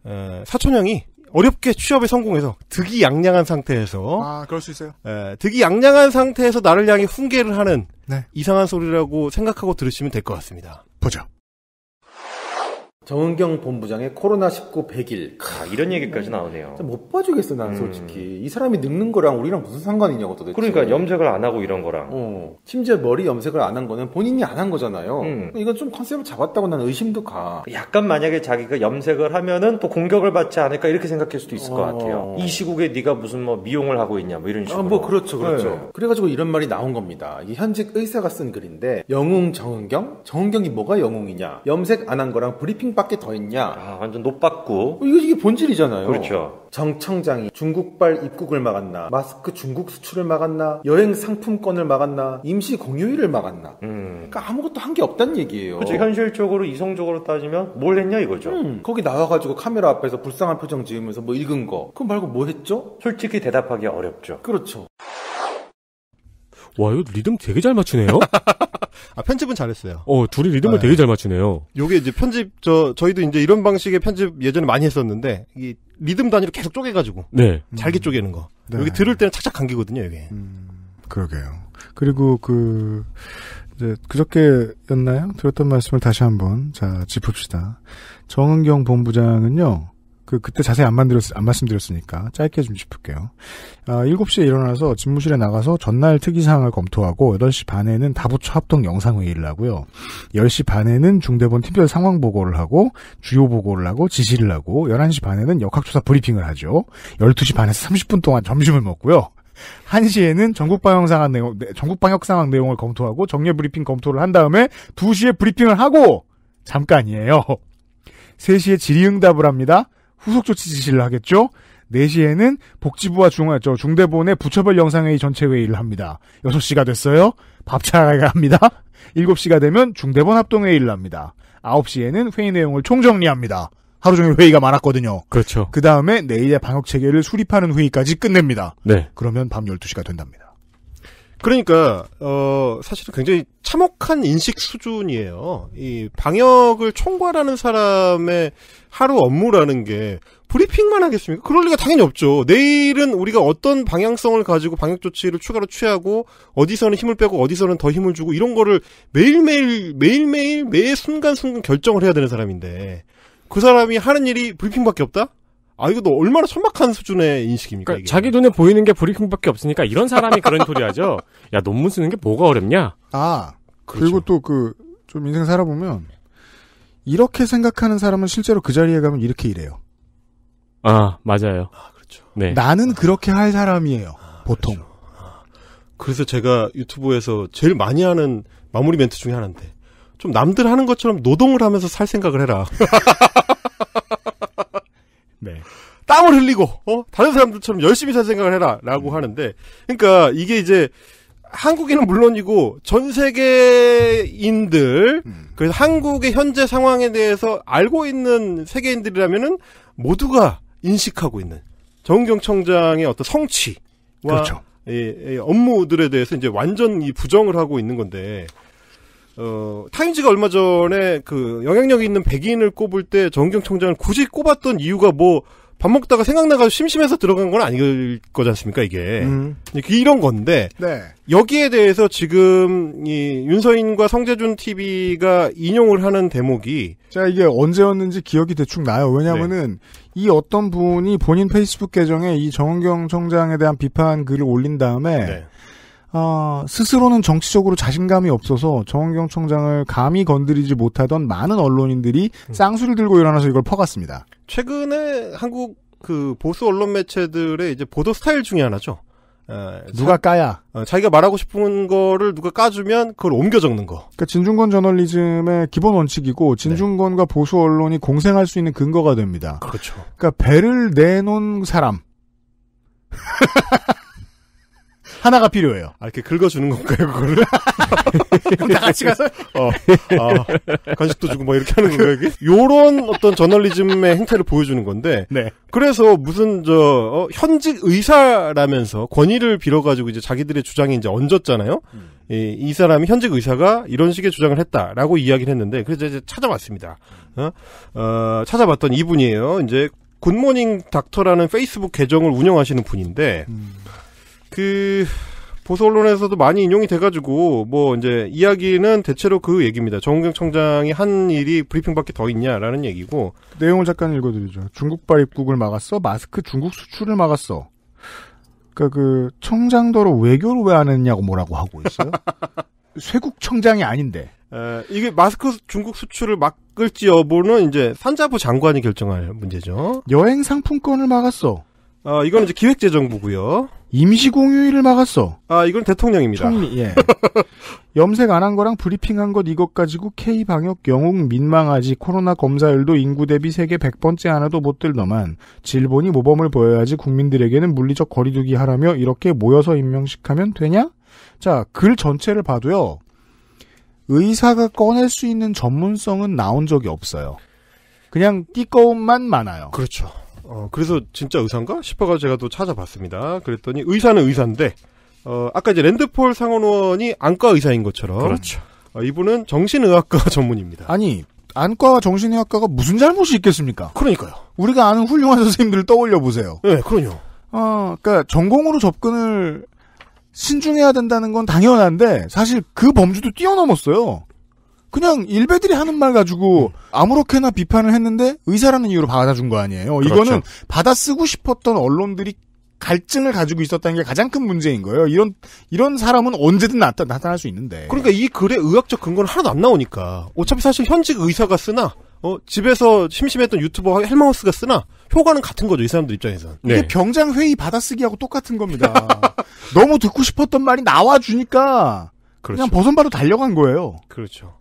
에, 어, 사촌형이 어렵게 취업에 성공해서 득이 양양한 상태에서 아 그럴 수 있어요. 에, 예, 득이 양양한 상태에서 나를 향해 훈계를 하는 네. 이상한 소리라고 생각하고 들으시면 될 것 같습니다. 보죠. 정은경 본부장의 코로나19 100일. 크, 아, 이런 얘기까지 나오네요. 못 봐주겠어, 난 솔직히. 음. 이 사람이 늙는 거랑 우리랑 무슨 상관이냐고 도대체. 그러니까 염색을 안 하고 이런 거랑. 어. 심지어 머리 염색을 안 한 거는 본인이 안 한 거잖아요. 음. 이건 좀 컨셉을 잡았다고 난 의심도 가. 약간 만약에 자기가 그 염색을 하면은 또 공격을 받지 않을까 이렇게 생각할 수도 있을 어. 것 같아요. 이 시국에 네가 무슨 뭐 미용을 하고 있냐 뭐 이런 아, 식으로. 아, 뭐 그렇죠, 그렇죠. 네. 그래가지고 이런 말이 나온 겁니다. 이 현직 의사가 쓴 글인데 영웅 정은경? 정은경이 뭐가 영웅이냐? 염색 안 한 거랑 브리핑 밖에 더 있냐? 아, 완전 높받고. 어, 이거 이게 본질이잖아요. 그렇죠. 정청장이 중국발 입국을 막았나, 마스크 중국 수출을 막았나, 여행 상품권을 막았나, 임시 공휴일을 막았나. 음. 그러니까 아무것도 한 게 없다는 얘기예요. 그렇죠. 현실적으로 이성적으로 따지면 뭘 했냐 이거죠. 음. 거기 나와가지고 카메라 앞에서 불쌍한 표정 지으면서 뭐 읽은 거. 그거 말고 뭐 했죠? 솔직히 대답하기 어렵죠. 그렇죠. 와, 이거 리듬 되게 잘 맞추네요? 아, 편집은 잘했어요. 어, 둘이 리듬을 네. 되게 잘 맞추네요. 요게 이제 편집, 저, 저희도 이제 이런 방식의 편집 예전에 많이 했었는데, 이 리듬 단위로 계속 쪼개가지고. 네. 잘게 쪼개는 거. 네. 여기 들을 때는 착착 감기거든요, 이게. 음, 그러게요. 그리고 그, 이제 그저께였나요? 들었던 말씀을 다시 한번, 자, 짚읍시다. 정은경 본부장은요, 그, 그때 자세히 안 만들었, 안 말씀드렸으니까 짧게 좀 짚을게요. 아, 7시에 일어나서 집무실에 나가서 전날 특이사항을 검토하고 8시 반에는 다부처 합동 영상회의를 하고요. 10시 반에는 중대본 팀별 상황 보고를 하고 주요 보고를 하고 지시를 하고 11시 반에는 역학조사 브리핑을 하죠. 12시 반에서 30분 동안 점심을 먹고요. 1시에는 전국 방역 상황 내용, 네, 전국 방역 상황 내용을 검토하고 정례 브리핑 검토를 한 다음에 2시에 브리핑을 하고 잠깐이에요. 3시에 질의응답을 합니다. 후속 조치 지시를 하겠죠. 4시에는 복지부와 중, 저, 중대본의 부처별 영상회의 전체 회의를 합니다. 6시가 됐어요. 밥 차려야 합니다. 7시가 되면 중대본 합동회의를 합니다. 9시에는 회의 내용을 총정리합니다. 하루 종일 회의가 많았거든요. 그렇죠. 그 다음에 내일의 방역 체계를 수립하는 회의까지 끝냅니다. 네. 그러면 밤 12시가 된답니다. 그러니까 어 사실은 굉장히 참혹한 인식 수준이에요. 이 방역을 총괄하는 사람의 하루 업무라는 게 브리핑만 하겠습니까? 그럴 리가 당연히 없죠. 내일은 우리가 어떤 방향성을 가지고 방역 조치를 추가로 취하고 어디서는 힘을 빼고 어디서는 더 힘을 주고 이런 거를 매일매일 매일매일 매 순간순간 결정을 해야 되는 사람인데 그 사람이 하는 일이 브리핑밖에 없다? 아 이거 너 얼마나 천박한 수준의 인식입니까? 그러니까 자기 눈에 보이는 게 브리핑밖에 없으니까 이런 사람이 그런 소리 하죠. 야 논문 쓰는 게 뭐가 어렵냐? 아 그리고 그렇죠. 또그 좀 인생 살아보면 이렇게 생각하는 사람은 실제로 그 자리에 가면 이렇게 일해요. 아 맞아요. 아 그렇죠. 네. 나는 그렇게 할 사람이에요. 아, 그렇죠. 보통. 그렇죠. 아, 그래서 제가 유튜브에서 제일 많이 하는 마무리 멘트 중에 하나인데 좀 남들 하는 것처럼 노동을 하면서 살 생각을 해라. 네. 땀을 흘리고 어 다른 사람들처럼 열심히 살 생각을 해라라고 음. 하는데 그러니까 이게 이제 한국인은 물론이고 전 세계인들 음. 그래서 한국의 현재 상황에 대해서 알고 있는 세계인들이라면은 모두가 인식하고 있는 정경 청장의 어떤 성취와 그렇죠. 예, 예, 업무들에 대해서 이제 완전 히 부정을 하고 있는 건데 어, 타임즈가 얼마 전에 그 영향력 있는 백인을 꼽을 때 정경 총장을 굳이 꼽았던 이유가 뭐 밥 먹다가 생각나가지고 심심해서 들어간 건 아닐 거지 않습니까 이게 음. 그 이런 건데 네. 여기에 대해서 지금 이 윤서인과 성재준 TV가 인용을 하는 대목이 제가 이게 언제였는지 기억이 대충 나요 왜냐면은 네. 이 어떤 분이 본인 페이스북 계정에 이 정은경 총장에 대한 비판 글을 올린 다음에 네. 어, 스스로는 정치적으로 자신감이 없어서 정원경 총장을 감히 건드리지 못하던 많은 언론인들이 음. 쌍수를 들고 일어나서 이걸 퍼갔습니다. 최근에 한국 그 보수 언론 매체들의 이제 보도 스타일 중에 하나죠. 어, 누가 까야? 어, 자기가 말하고 싶은 거를 누가 까주면 그걸 옮겨 적는 거. 그러니까 진중권 저널리즘의 기본 원칙이고 네. 진중권과 네. 보수 언론이 공생할 수 있는 근거가 됩니다. 그렇죠. 그러니까 배를 내놓은 사람. 하나가 필요해요. 아, 이렇게 긁어주는 건가요, 그거를? 그럼 다 같이 가서? 어, 아, 간식도 주고 뭐 이렇게 하는 건가요, 이게? 그 요런 어떤 저널리즘의 행태를 보여주는 건데. 네. 그래서 무슨, 저, 어, 현직 의사라면서 권위를 빌어가지고 이제 자기들의 주장이 이제 얹었잖아요? 음. 이, 이 사람이 현직 의사가 이런 식의 주장을 했다라고 이야기를 했는데, 그래서 이제 찾아봤습니다. 어, 어 찾아봤던 이분이에요. 이제 굿모닝 닥터라는 페이스북 계정을 운영하시는 분인데, 음. 그 보수 언론에서도 많이 인용이 돼가지고 뭐 이제 이야기는 대체로 그 얘기입니다. 정은경 청장이 한 일이 브리핑밖에 더 있냐라는 얘기고 내용을 잠깐 읽어드리죠. 중국발 입국을 막았어, 마스크 중국 수출을 막았어. 그러니까 그 청장도로 외교를 왜하느냐고 뭐라고 하고 있어요. 쇄국 청장이 아닌데. 에, 이게 마스크 중국 수출을 막을지 여부는 이제 산자부 장관이 결정할 문제죠. 여행 상품권을 막았어. 어, 이건 이제 기획재정부고요. 임시공휴일을 막았어. 아, 이건 대통령입니다. 총리, 예. 염색 안 한 거랑 브리핑한 것 이것 가지고 K방역 영웅 민망하지 코로나 검사율도 인구 대비 세계 100번째 하나도 못 들더만 질본이 모범을 보여야지 국민들에게는 물리적 거리두기 하라며 이렇게 모여서 임명식하면 되냐? 자, 글 전체를 봐도요. 의사가 꺼낼 수 있는 전문성은 나온 적이 없어요. 그냥 띠꺼움만 많아요. 그렇죠. 어, 그래서 진짜 의사인가 싶어가지고 제가 또 찾아봤습니다. 그랬더니 의사는 의사인데 어, 아까 이제 랜드폴 상원원이 안과 의사인 것처럼 그렇죠. 어, 이분은 정신의학과 전문입니다. 아니 안과와 정신의학과가 무슨 잘못이 있겠습니까? 그러니까요. 우리가 아는 훌륭한 선생님들을 떠올려 보세요. 네, 그럼요. 어, 그러니까 전공으로 접근을 신중해야 된다는 건 당연한데 사실 그 범주도 뛰어넘었어요. 그냥 일베들이 하는 말 가지고 음. 아무렇게나 비판을 했는데 의사라는 이유로 받아준 거 아니에요. 그렇죠. 이거는 받아쓰고 싶었던 언론들이 갈증을 가지고 있었다는 게 가장 큰 문제인 거예요. 이런 이런 사람은 언제든 나타, 나타날 수 있는데. 그러니까 이 글에 의학적 근거는 하나도 안 나오니까. 어차피 사실 현직 의사가 쓰나 어, 집에서 심심했던 유튜버 헬마우스가 쓰나 효과는 같은 거죠 이 사람들 입장에서는 네. 이게 병장 회의 받아쓰기하고 똑같은 겁니다. 너무 듣고 싶었던 말이 나와 주니까 그렇죠. 그냥 벗선바로 달려간 거예요. 그렇죠.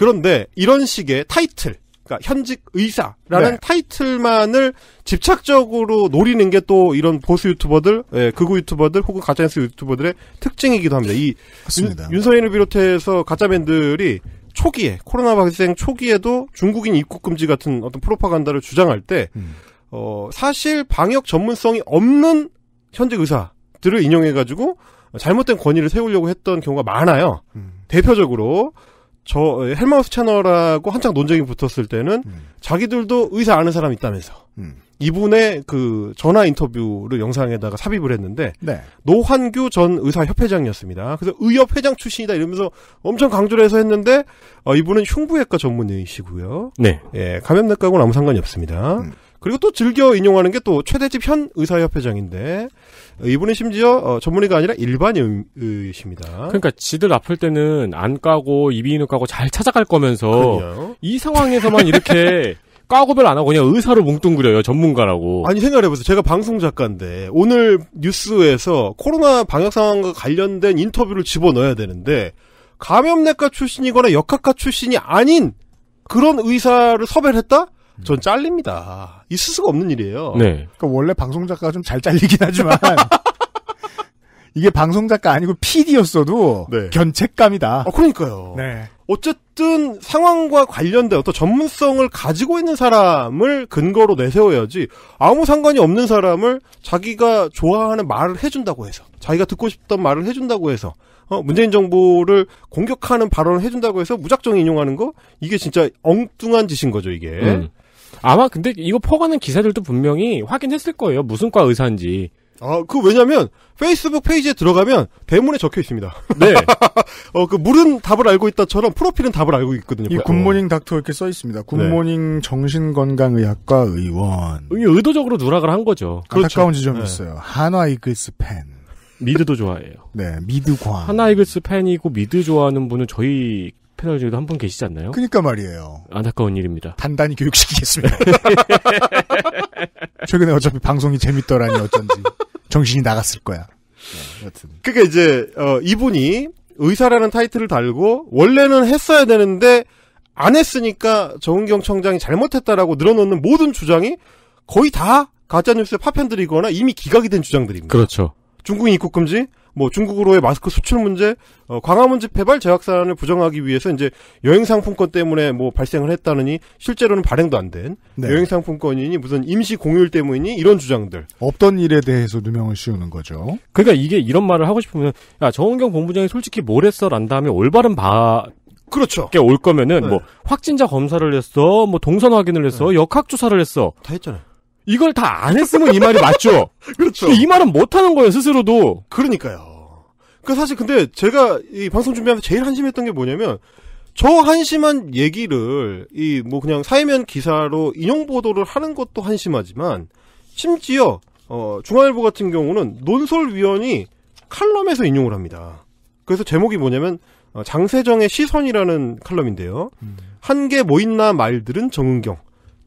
그런데 이런 식의 타이틀, 그러니까 현직 의사라는 네. 타이틀만을 집착적으로 노리는 게 또 이런 보수 유튜버들, 예, 극우 유튜버들 혹은 가짜뉴스 유튜버들의 특징이기도 합니다. 이 맞습니다. 윤, 윤서인을 비롯해서 가짜맨들이 초기에 코로나 발생 초기에도 중국인 입국 금지 같은 어떤 프로파간다를 주장할 때 음. 어, 사실 방역 전문성이 없는 현직 의사들을 인용해 가지고 잘못된 권위를 세우려고 했던 경우가 많아요. 음. 대표적으로 저 헬마우스 채널하고 한창 논쟁이 붙었을 때는 음. 자기들도 의사 아는 사람 있다면서 음. 이분의 그 전화 인터뷰를 영상에다가 삽입을 했는데 네. 노환규 전 의사 협회장이었습니다. 그래서 의협 회장 출신이다 이러면서 엄청 강조를 해서 했는데 어, 이분은 흉부외과 전문의이시고요. 네. 예, 감염내과하고는 아무 상관이 없습니다. 음. 그리고 또 즐겨 인용하는 게 또 최대집 현 의사협회장인데 이분은 심지어 어, 전문의가 아니라 일반의십니다. 그러니까 지들 아플 때는 안 까고 이비인후 과고잘 찾아갈 거면서 그럼이 상황에서만 이렇게 까고별 안 하고 그냥 의사로 뭉뚱그려요 전문가라고. 아니 생각해보세요. 제가 방송 작가인데 오늘 뉴스에서 코로나 방역 상황과 관련된 인터뷰를 집어 넣어야 되는데 감염내과 출신이거나 역학과 출신이 아닌 그런 의사를 섭외를 했다? 음. 전 잘립니다. 있을 수가 없는 일이에요. 네. 그러니까 원래 방송 작가가 좀 잘 잘리긴 하지만 이게 방송 작가 아니고 PD였어도 네. 견책감이다. 어, 그러니까요. 네. 어쨌든 상황과 관련된 어떤 전문성을 가지고 있는 사람을 근거로 내세워야지 아무 상관이 없는 사람을 자기가 좋아하는 말을 해준다고 해서 자기가 듣고 싶던 말을 해준다고 해서 어, 문재인 정부를 공격하는 발언을 해준다고 해서 무작정 인용하는 거 이게 진짜 엉뚱한 짓인 거죠 이게. 음. 아마 근데 이거 퍼가는 기사들도 분명히 확인했을 거예요. 무슨 과 의사인지. 아, 그 왜냐면 페이스북 페이지에 들어가면 대문에 적혀 있습니다. 네. 어, 그 물은 답을 알고 있다처럼 프로필은 답을 알고 있거든요. 이 굿모닝 닥터 이렇게 써 있습니다. 네. 굿모닝 네. 정신건강의학과 의원. 의도적으로 누락을 한 거죠. 그 안타까운 그렇죠. 지점이 네. 있어요. 한화 이글스 팬. 미드도 좋아해요. 네, 미드과. 하나 이글스 팬이고 미드 좋아하는 분은 저희 패널 중에도 한 분 계시지 않나요? 그니까 말이에요. 안타까운 일입니다. 단단히 교육시키겠습니다. 최근에 어차피 방송이 재밌더라니 어쩐지 정신이 나갔을 거야. 네, 여튼. 그게 그러니까 이제 어, 이분이 의사라는 타이틀을 달고 원래는 했어야 되는데 안 했으니까 정은경 청장이 잘못했다라고 늘어놓는 모든 주장이 거의 다 가짜뉴스에 파편들이거나 이미 기각이 된 주장들입니다. 그렇죠. 중국인 입국 금지, 뭐 중국으로의 마스크 수출 문제, 어, 광화문 집회 발재확산을 부정하기 위해서 이제 여행 상품권 때문에 뭐 발생을 했다느니 실제로는 발행도 안된 네. 여행 상품권이니 무슨 임시 공휴일 때문이니 이런 주장들 없던 일에 대해서 누명을 씌우는 거죠. 그러니까 이게 이런 말을 하고 싶으면 야 정은경 본부장이 솔직히 뭘 했어란 다음에 올바른 바 그렇죠. 올 거면은 네. 뭐 확진자 검사를 했어, 뭐 동선 확인을 했어, 네. 역학 조사를 했어. 다 했잖아요. 이걸 다 안 했으면 이 말이 맞죠. 그렇죠. 이 말은 못 하는 거예요 스스로도. 그러니까요. 그 사실 근데 제가 이 방송 준비하면서 제일 한심했던 게 뭐냐면 저 한심한 얘기를 이 뭐 그냥 사회면 기사로 인용 보도를 하는 것도 한심하지만 심지어 어 중앙일보 같은 경우는 논설위원이 칼럼에서 인용을 합니다. 그래서 제목이 뭐냐면 어, 장세정의 시선이라는 칼럼인데요. 음. 한게 뭐 있나 말들은 정은경.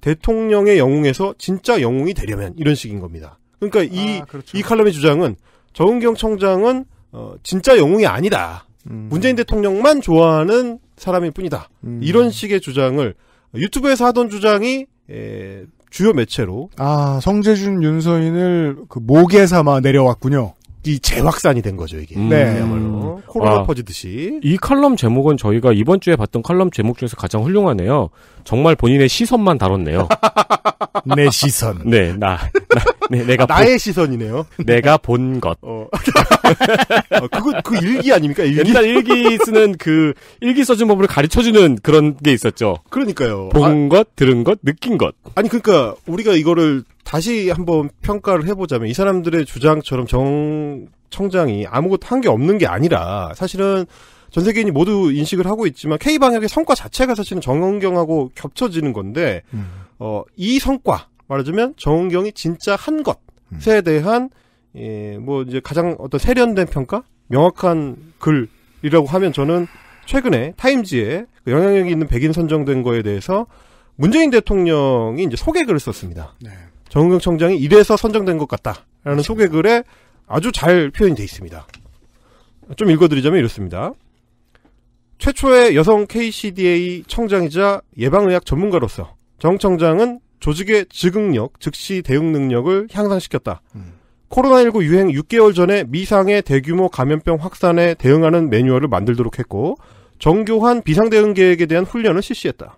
대통령의 영웅에서 진짜 영웅이 되려면 이런 식인 겁니다. 그러니까 이, 아, 그렇죠. 이 칼럼의 주장은 정은경 청장은 어, 진짜 영웅이 아니다. 음. 문재인 대통령만 좋아하는 사람일 뿐이다. 음. 이런 식의 주장을 유튜브에서 하던 주장이 에, 주요 매체로 아 성재준 윤서인을 그 모계 삼아 내려왔군요. 이 재확산이 된 거죠 이게. 음. 네. 음. 코로나 아, 퍼지듯이. 이 칼럼 제목은 저희가 이번 주에 봤던 칼럼 제목 중에서 가장 훌륭하네요. 정말 본인의 시선만 다뤘네요. 내 시선. 네, 나, 나 네, 내가 아, 나의 본, 시선이네요. 내가 본 것. 어, 어 그거 그 일기 아닙니까? 일기? 옛날 일기 쓰는 그 일기 써준 법을 가르쳐 주는 그런 게 있었죠. 그러니까요. 본 아, 것, 들은 것, 느낀 것. 아니 그러니까 우리가 이거를 다시 한번 평가를 해보자면 이 사람들의 주장처럼 정 청장이 아무것도 한 게 없는 게 아니라 사실은 전 세계인이 모두 인식을 하고 있지만 K 방역의 성과 자체가 사실은 정은경하고 겹쳐지는 건데 음. 어이 성과 말하자면 정은경이 진짜 한 것에 음. 대한 음. 예, 예뭐 이제 가장 어떤 세련된 평가 명확한 글이라고 하면 저는 최근에 타임지에 그 영향력이 있는 백인 선정된 거에 대해서 문재인 대통령이 이제 소개글을 썼습니다. 네. 정은경 청장이 이래서 선정된 것 같다라는 그렇죠. 소개글에 아주 잘 표현이 돼 있습니다. 좀 읽어드리자면 이렇습니다. 최초의 여성 KCDA 청장이자 예방의학 전문가로서 정 청장은 조직의 즉응력, 즉시 대응 능력을 향상시켰다. 음. 코로나19 유행 6개월 전에 미상의 대규모 감염병 확산에 대응하는 매뉴얼을 만들도록 했고 정교한 비상대응 계획에 대한 훈련을 실시했다.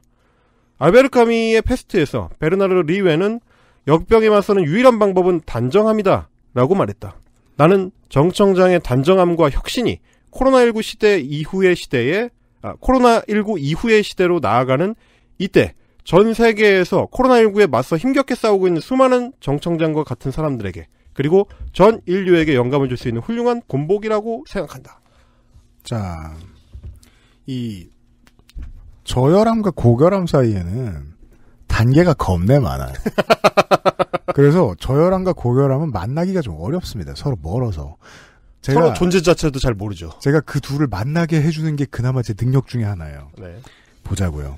알베르 카미의 페스트에서 베르나르 리웨는 역병에 맞서는 유일한 방법은 단정함이다. 라고 말했다. 나는 정청장의 단정함과 혁신이 코로나19 시대 이후의 시대에, 아, 코로나19 이후의 시대로 나아가는 이때 전 세계에서 코로나19에 맞서 힘겹게 싸우고 있는 수많은 정청장과 같은 사람들에게 그리고 전 인류에게 영감을 줄 수 있는 훌륭한 곤복이라고 생각한다. 자, 이 저열함과 고결함 사이에는 단계가 겁내 많아요. 그래서 저혈압과 고혈압은 만나기가 좀 어렵습니다. 서로 멀어서. 제가, 서로 존재 자체도 잘 모르죠. 제가 그 둘을 만나게 해주는 게 그나마 제 능력 중에 하나예요. 네. 보자고요.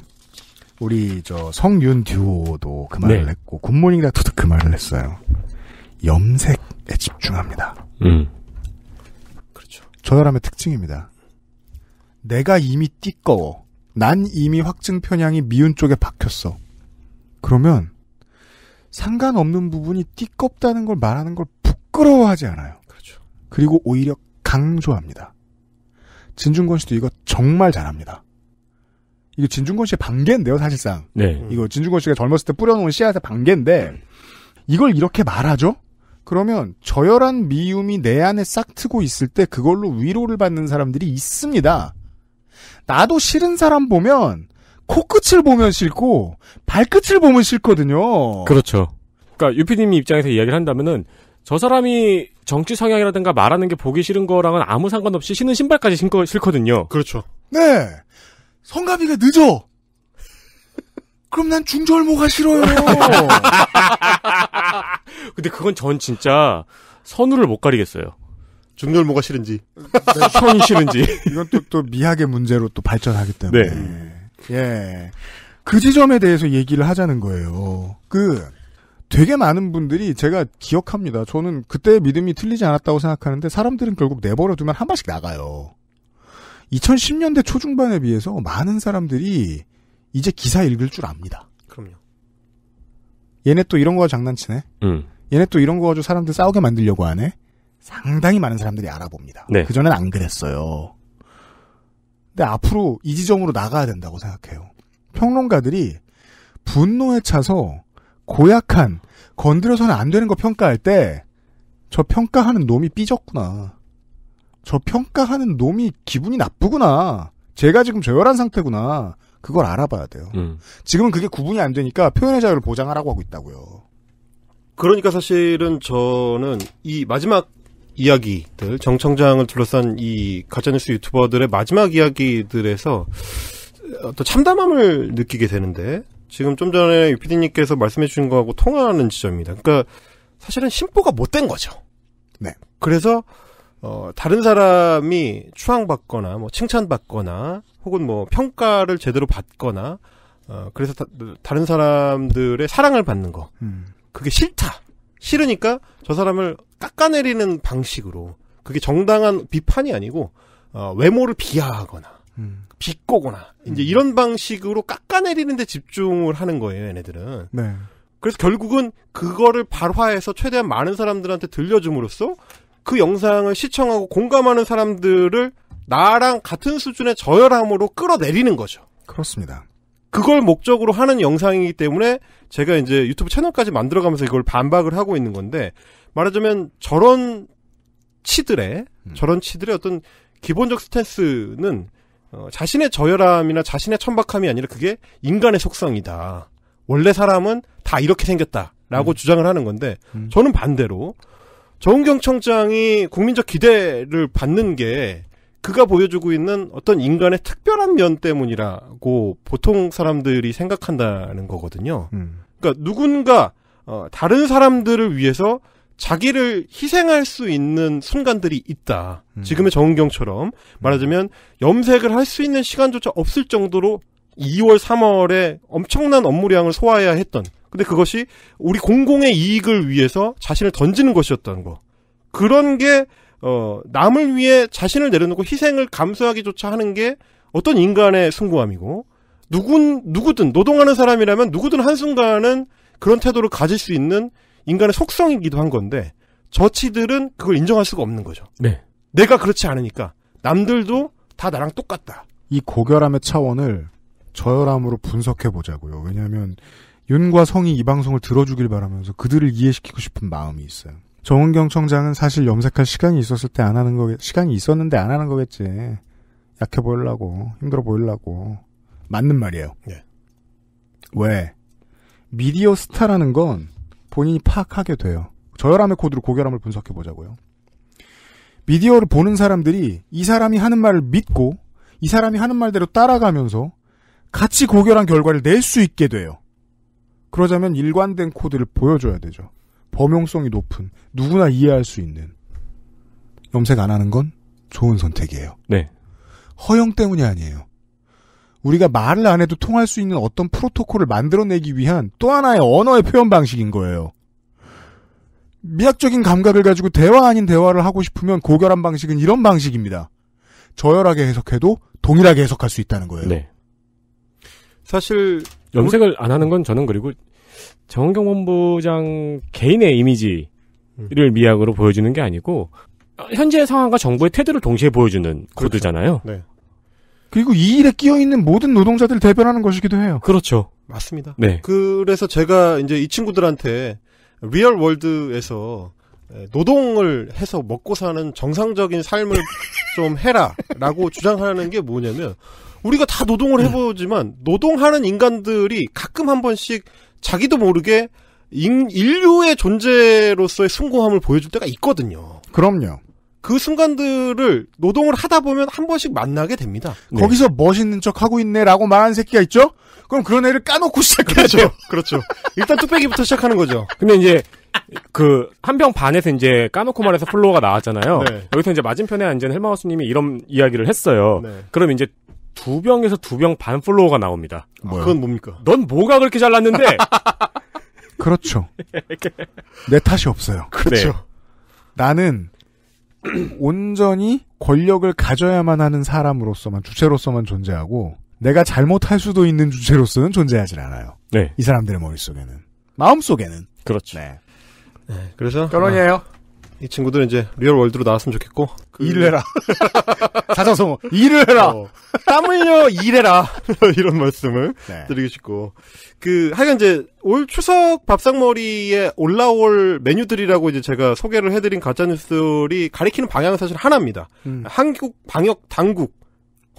우리 저 성윤 듀오도 그 말을 네. 했고 굿모닝 다투도 그 말을 했어요. 염색에 집중합니다. 음. 그렇죠. 저혈압의 특징입니다. 내가 이미 띠꺼워. 난 이미 확증 편향이 미운 쪽에 박혔어. 그러면 상관없는 부분이 띠껍다는 걸 말하는 걸 부끄러워하지 않아요. 그렇죠. 그리고 오히려 강조합니다. 진중권 씨도 이거 정말 잘합니다. 이거 진중권 씨의 반개인데요, 사실상. 네. 이거 진중권 씨가 젊었을 때 뿌려놓은 씨앗의 반개인데 네. 이걸 이렇게 말하죠? 그러면 저열한 미움이 내 안에 싹 트고 있을 때 그걸로 위로를 받는 사람들이 있습니다. 나도 싫은 사람 보면 코끝을 보면 싫고 발끝을 보면 싫거든요. 그렇죠. 그러니까 유피님이 입장에서 이야기를 한다면은 저 사람이 정치 성향이라든가 말하는 게 보기 싫은 거랑은 아무 상관없이 신은 신발까지 신고 싫거든요. 그렇죠. 네. 성가비가 늦어. 그럼 난 중절모가 싫어요. 근데 그건 전 진짜 선우를 못 가리겠어요. 중절모가 싫은지, 네. 선이 싫은지. 이건 또, 또 미학의 문제로 또 발전하기 때문에. 네. 예. 그 지점에 대해서 얘기를 하자는 거예요. 그 되게 많은 분들이 제가 기억합니다. 저는 그때 믿음이 틀리지 않았다고 생각하는데 사람들은 결국 내버려 두면 한 번씩 나가요. 2010년대 초중반에 비해서 많은 사람들이 이제 기사 읽을 줄 압니다. 그럼요. 얘네 또 이런 거 장난치네. 음. 얘네 또 이런 거 가지고 사람들 싸우게 만들려고 하네. 상당히 많은 사람들이 알아봅니다. 네. 그전엔 안 그랬어요. 근데 앞으로 이 지점으로 나가야 된다고 생각해요. 평론가들이 분노에 차서 고약한 건드려서는 안 되는 거 평가할 때 저 평가하는 놈이 삐졌구나. 저 평가하는 놈이 기분이 나쁘구나. 제가 지금 저열한 상태구나. 그걸 알아봐야 돼요. 음. 지금은 그게 구분이 안 되니까 표현의 자유를 보장하라고 하고 있다고요. 그러니까 사실은 저는 이 마지막 이야기들, 정청장을 둘러싼 이 가짜뉴스 유튜버들의 마지막 이야기들에서 또 참담함을 느끼게 되는데 지금 좀 전에 유피디님께서 말씀해 주신 거하고 통하는 지점입니다. 그러니까 사실은 심보가못된 거죠. 네. 그래서 어, 다른 사람이 추앙받거나 뭐 칭찬받거나 혹은 뭐 평가를 제대로 받거나 어, 그래서 다, 른 사람들의 사랑을 받는 거 음. 그게 싫다. 싫으니까 저 사람을 깎아내리는 방식으로 그게 정당한 비판이 아니고 어, 외모를 비하하거나 음. 비꼬거나 이제 음. 이런 방식으로 깎아내리는데 집중을 하는 거예요 얘네들은. 네. 그래서 결국은 그거를 발화해서 최대한 많은 사람들한테 들려줌으로써 그 영상을 시청하고 공감하는 사람들을 나랑 같은 수준의 저열함으로 끌어내리는 거죠. 그렇습니다. 그걸 목적으로 하는 영상이기 때문에 제가 이제 유튜브 채널까지 만들어가면서 이걸 반박을 하고 있는 건데 말하자면 저런 치들의 음. 저런 치들의 어떤 기본적 스탠스는 어, 자신의 저열함이나 자신의 천박함이 아니라 그게 인간의 속성이다. 원래 사람은 다 이렇게 생겼다라고 음. 주장을 하는 건데 음. 저는 반대로 정경청장이 국민적 기대를 받는 게 그가 보여주고 있는 어떤 인간의 특별한 면 때문이라고 보통 사람들이 생각한다는 거거든요. 음. 그러니까 누군가 어, 다른 사람들을 위해서 자기를 희생할 수 있는 순간들이 있다. 음. 지금의 정은경처럼 말하자면 염색을 할 수 있는 시간조차 없을 정도로 2월, 3월에 엄청난 업무량을 소화해야 했던. 근데 그것이 우리 공공의 이익을 위해서 자신을 던지는 것이었다는 거. 그런 게 어, 남을 위해 자신을 내려놓고 희생을 감수하기조차 하는 게 어떤 인간의 숭고함이고, 누군, 누구든, 노동하는 사람이라면 누구든 한순간은 그런 태도를 가질 수 있는 인간의 속성이기도 한 건데, 저치들은 그걸 인정할 수가 없는 거죠. 네. 내가 그렇지 않으니까, 남들도 다 나랑 똑같다. 이 고결함의 차원을 저열함으로 분석해 보자고요. 왜냐하면 윤과 성이 이 방송을 들어주길 바라면서 그들을 이해시키고 싶은 마음이 있어요. 정은경 청장은 사실 염색할 시간이 있었을 때 안 하는 거 시간이 있었는데 안 하는 거겠지. 약해 보이려고 힘들어 보이려고 맞는 말이에요. 네. 왜 미디어 스타라는 건 본인이 파악하게 돼요. 저열함의 코드로 고결함을 분석해 보자고요. 미디어를 보는 사람들이 이 사람이 하는 말을 믿고 이 사람이 하는 말대로 따라가면서 같이 고결한 결과를 낼 수 있게 돼요. 그러자면 일관된 코드를 보여줘야 되죠. 범용성이 높은 누구나 이해할 수 있는 염색 안 하는 건 좋은 선택이에요. 네. 허영 때문이 아니에요. 우리가 말을 안 해도 통할 수 있는 어떤 프로토콜을 만들어내기 위한 또 하나의 언어의 표현 방식인 거예요. 미학적인 감각을 가지고 대화 아닌 대화를 하고 싶으면 고결한 방식은 이런 방식입니다. 저열하게 해석해도 동일하게 해석할 수 있다는 거예요. 네. 사실 염색을 안 하는 건 저는 그리고 정은경 본부장 개인의 이미지를 미약으로 보여주는 게 아니고 현재 상황과 정부의 태도를 동시에 보여주는 그렇죠. 코드잖아요. 네. 그리고 이 일에 끼어 있는 모든 노동자들을 대변하는 것이기도 해요. 그렇죠. 맞습니다. 네. 그래서 제가 이제 이 친구들한테 리얼 월드에서 노동을 해서 먹고 사는 정상적인 삶을 좀 해라라고 주장하는 게 뭐냐면 우리가 다 노동을 해보지만 노동하는 인간들이 가끔 한 번씩 자기도 모르게 인, 류의 존재로서의 숭고함을 보여줄 때가 있거든요. 그럼요. 그 순간들을 노동을 하다 보면 한 번씩 만나게 됩니다. 네. 거기서 멋있는 척 하고 있네라고 말하는 새끼가 있죠? 그럼 그런 애를 까놓고 시작해야죠. 그렇죠. 그렇죠. 일단 뚝배기부터 시작하는 거죠. 근데 이제 그한병 반에서 이제 까놓고 말해서 플로어가 나왔잖아요. 네. 여기서 이제 맞은편에 앉은 헬마우스님이 이런 이야기를 했어요. 네. 그럼 이제 두 병에서 두 병 반 플로워가 나옵니다. 아, 뭐야? 그건 뭡니까? 넌 뭐가 그렇게 잘났는데? 그렇죠. 내 탓이 없어요. 그렇죠. 네. 나는 온전히 권력을 가져야만 하는 사람으로서만 주체로서만 존재하고 내가 잘못할 수도 있는 주체로서는 존재하지 않아요. 네. 이 사람들의 머릿속에는 마음속에는 그렇죠. 네. 네. 그래서 결혼이에요. 아. 이 친구들 은 이제 리얼 월드로 나왔으면 좋겠고 그... 일을 해라 사자성어 일을 해라 어. 땀 흘려 일해라 이런 말씀을 네. 드리고 싶고 그 하여간 이제 올 추석 밥상머리에 올라올 메뉴들이라고 이제 제가 소개를 해드린 가짜뉴스들이 가리키는 방향은 사실 하나입니다 음. 한국 방역 당국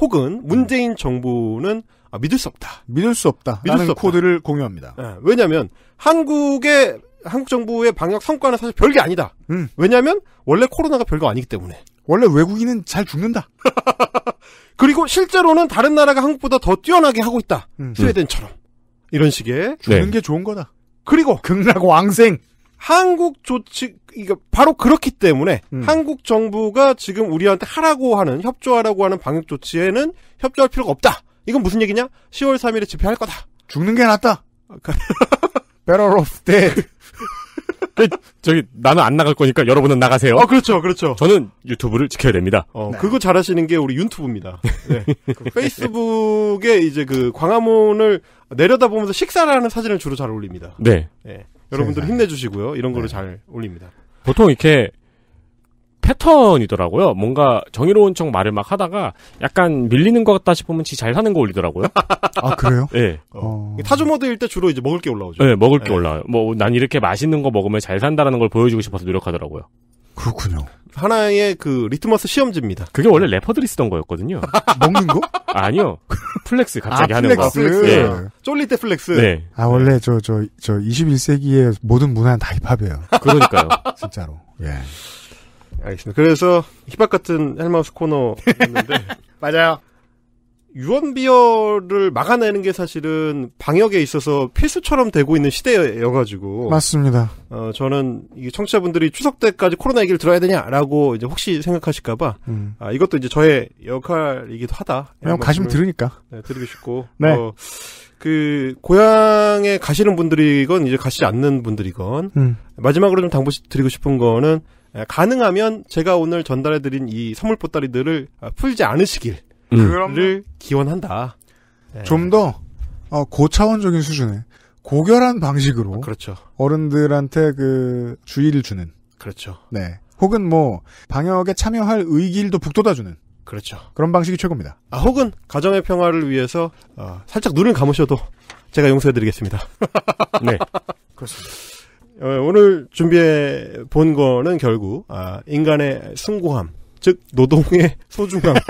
혹은 음. 문재인 음. 정부는 아, 믿을 수 없다 믿을 수 없다 믿을 수 없다. 코드를 공유합니다 네. 예, 왜냐하면 한국의 한국 정부의 방역 성과는 사실 별게 아니다. 음. 왜냐하면 원래 코로나가 별거 아니기 때문에. 원래 외국인은 잘 죽는다. 그리고 실제로는 다른 나라가 한국보다 더 뛰어나게 하고 있다. 음. 스웨덴처럼. 이런 식의 죽는 네. 게 좋은 거다. 그리고 극락 왕생. 한국 조치 이거 바로 그렇기 때문에 음. 한국 정부가 지금 우리한테 하라고 하는 협조하라고 하는 방역 조치에는 협조할 필요가 없다. 이건 무슨 얘기냐? 10월 3일에 집회할 거다. 죽는 게 낫다. 아, 그- Better off dead. 그, 저기 나는 안 나갈 거니까 여러분은 나가세요. 아 그렇죠, 그렇죠. 저는 유튜브를 지켜야 됩니다. 어, 네. 그거 잘하시는 게 우리 유튜브입니다 네. 그 페이스북에 이제 그 광화문을 내려다보면서 식사를 하는 사진을 주로 잘 올립니다. 네. 네. 여러분들 힘내주시고요. 이런 거를 네. 잘 올립니다. 보통 이렇게 패턴이더라고요. 뭔가 정의로운 척 말을 막 하다가 약간 밀리는 것 같다 싶으면 지 잘사는거 올리더라고요. 아 그래요? 네. 어... 타조 모드일 때 주로 이제 먹을 게 올라오죠. 네, 먹을 게 네. 올라와요. 뭐 난 이렇게 맛있는 거 먹으면 잘 산다라는 걸 보여주고 싶어서 노력하더라고요. 그렇군요. 하나의 그 리트머스 시험지입니다. 그게 원래 래퍼들이 쓰던 거였거든요. 먹는 거? 아니요. 플렉스 아, 갑자기 아, 플렉스. 하는 거. 플렉스. 네. 쫄릴 때 플렉스. 네. 아 원래 저 저저 저, 저 21세기의 모든 문화는 다 힙합이에요. 그러니까요. 진짜로. 예. 알겠습니다. 그래서 희박 같은 헬마우스 코너였는데 맞아요. 유언비어를 막아내는 게 사실은 방역에 있어서 필수처럼 되고 있는 시대여가지고. 맞습니다. 어, 저는 이 청취자분들이 추석 때까지 코로나 얘기를 들어야 되냐라고 이제 혹시 생각하실까봐. 음. 아, 이것도 이제 저의 역할이기도 하다. 그냥 가시면 들으니까. 네, 들으고 싶고. 네. 어, 그, 고향에 가시는 분들이건 이제 가시지 않는 분들이건. 음. 마지막으로 좀 당부 드리고 싶은 거는 가능하면 제가 오늘 전달해드린 이 선물 보따리들을 아, 풀지 않으시길을 음. 기원한다. 네. 좀더 어, 고차원적인 수준의 고결한 방식으로 그렇죠. 어른들한테 그 주의를 주는 그렇죠. 네. 혹은 뭐 방역에 참여할 의기일도 북돋아주는 그렇죠. 그런 방식이 최고입니다. 아, 혹은 가정의 평화를 위해서 어, 살짝 눈을 감으셔도 제가 용서해드리겠습니다. 네. 그렇습니다. 어, 오늘 준비해 본 거는 결국 아, 인간의 숭고함, 즉 노동의 소중함이었다.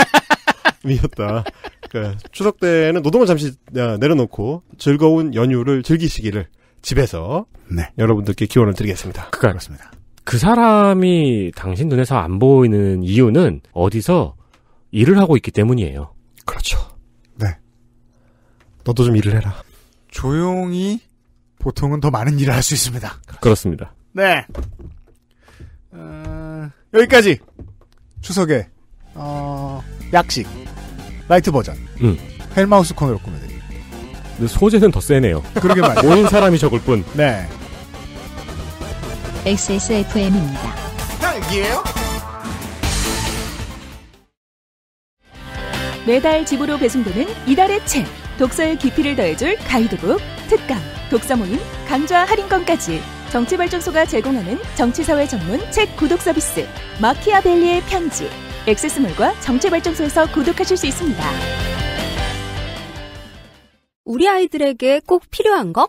그러니까 추석 때는 노동을 잠시 아, 내려놓고 즐거운 연휴를 즐기시기를 집에서 네. 여러분들께 기원을 드리겠습니다. 그, 그렇습니다그 사람이 당신 눈에서 안 보이는 이유는 어디서 일을 하고 있기 때문이에요. 그렇죠. 네. 너도 좀 일을 해라. 조용히 보통은 더 많은 일을 할 수 있습니다. 그렇습니다. 네. 어, 여기까지 추석에 어, 약식 라이트 버전 음. 헬마우스 코너로 꾸며드립니다. 소재는 더 세네요. 그러게 말이 모인 사람이 적을 뿐. 네. XSFM입니다. 딱이에요? 매달 집으로 배송되는 이달의 책 독서의 깊이를 더해줄 가이드북 특강 독서 모임, 강좌 할인권까지 정치발전소가 제공하는 정치사회 전문 책 구독 서비스 마키아벨리의 편지 액세스몰과 정치발전소에서 구독하실 수 있습니다. 우리 아이들에게 꼭 필요한 것?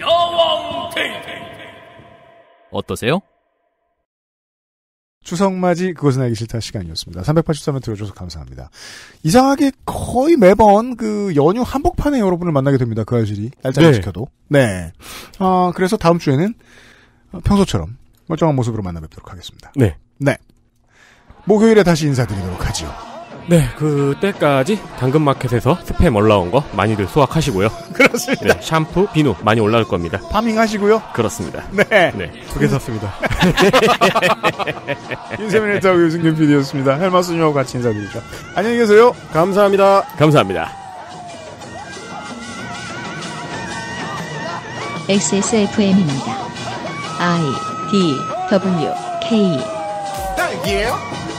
여왕 테이테 어떠세요? 추석맞이 그것은 알기 싫다 시간이었습니다. 383회 들어줘서 감사합니다. 이상하게 거의 매번 그 연휴 한복판에 여러분을 만나게 됩니다. 그아저씨 날짜를 네. 지켜도. 네. 어, 그래서 다음 주에는 평소처럼 멀쩡한 모습으로 만나 뵙도록 하겠습니다. 네. 네. 목요일에 다시 인사드리도록 하죠 네, 그때까지 당근마켓에서 스팸 올라온 거 많이들 수확하시고요. 그렇습니다. 네, 샴푸, 비누 많이 올라올 겁니다. 파밍하시고요. 그렇습니다. 네. 네. 두개 샀습니다. 인세민일드하고 유승균 PD였습니다. 헬마스님하고 같이 인사드리죠. 안녕히 계세요. 감사합니다. 감사합니다. XSFM입니다. I D W K. 딱이에요?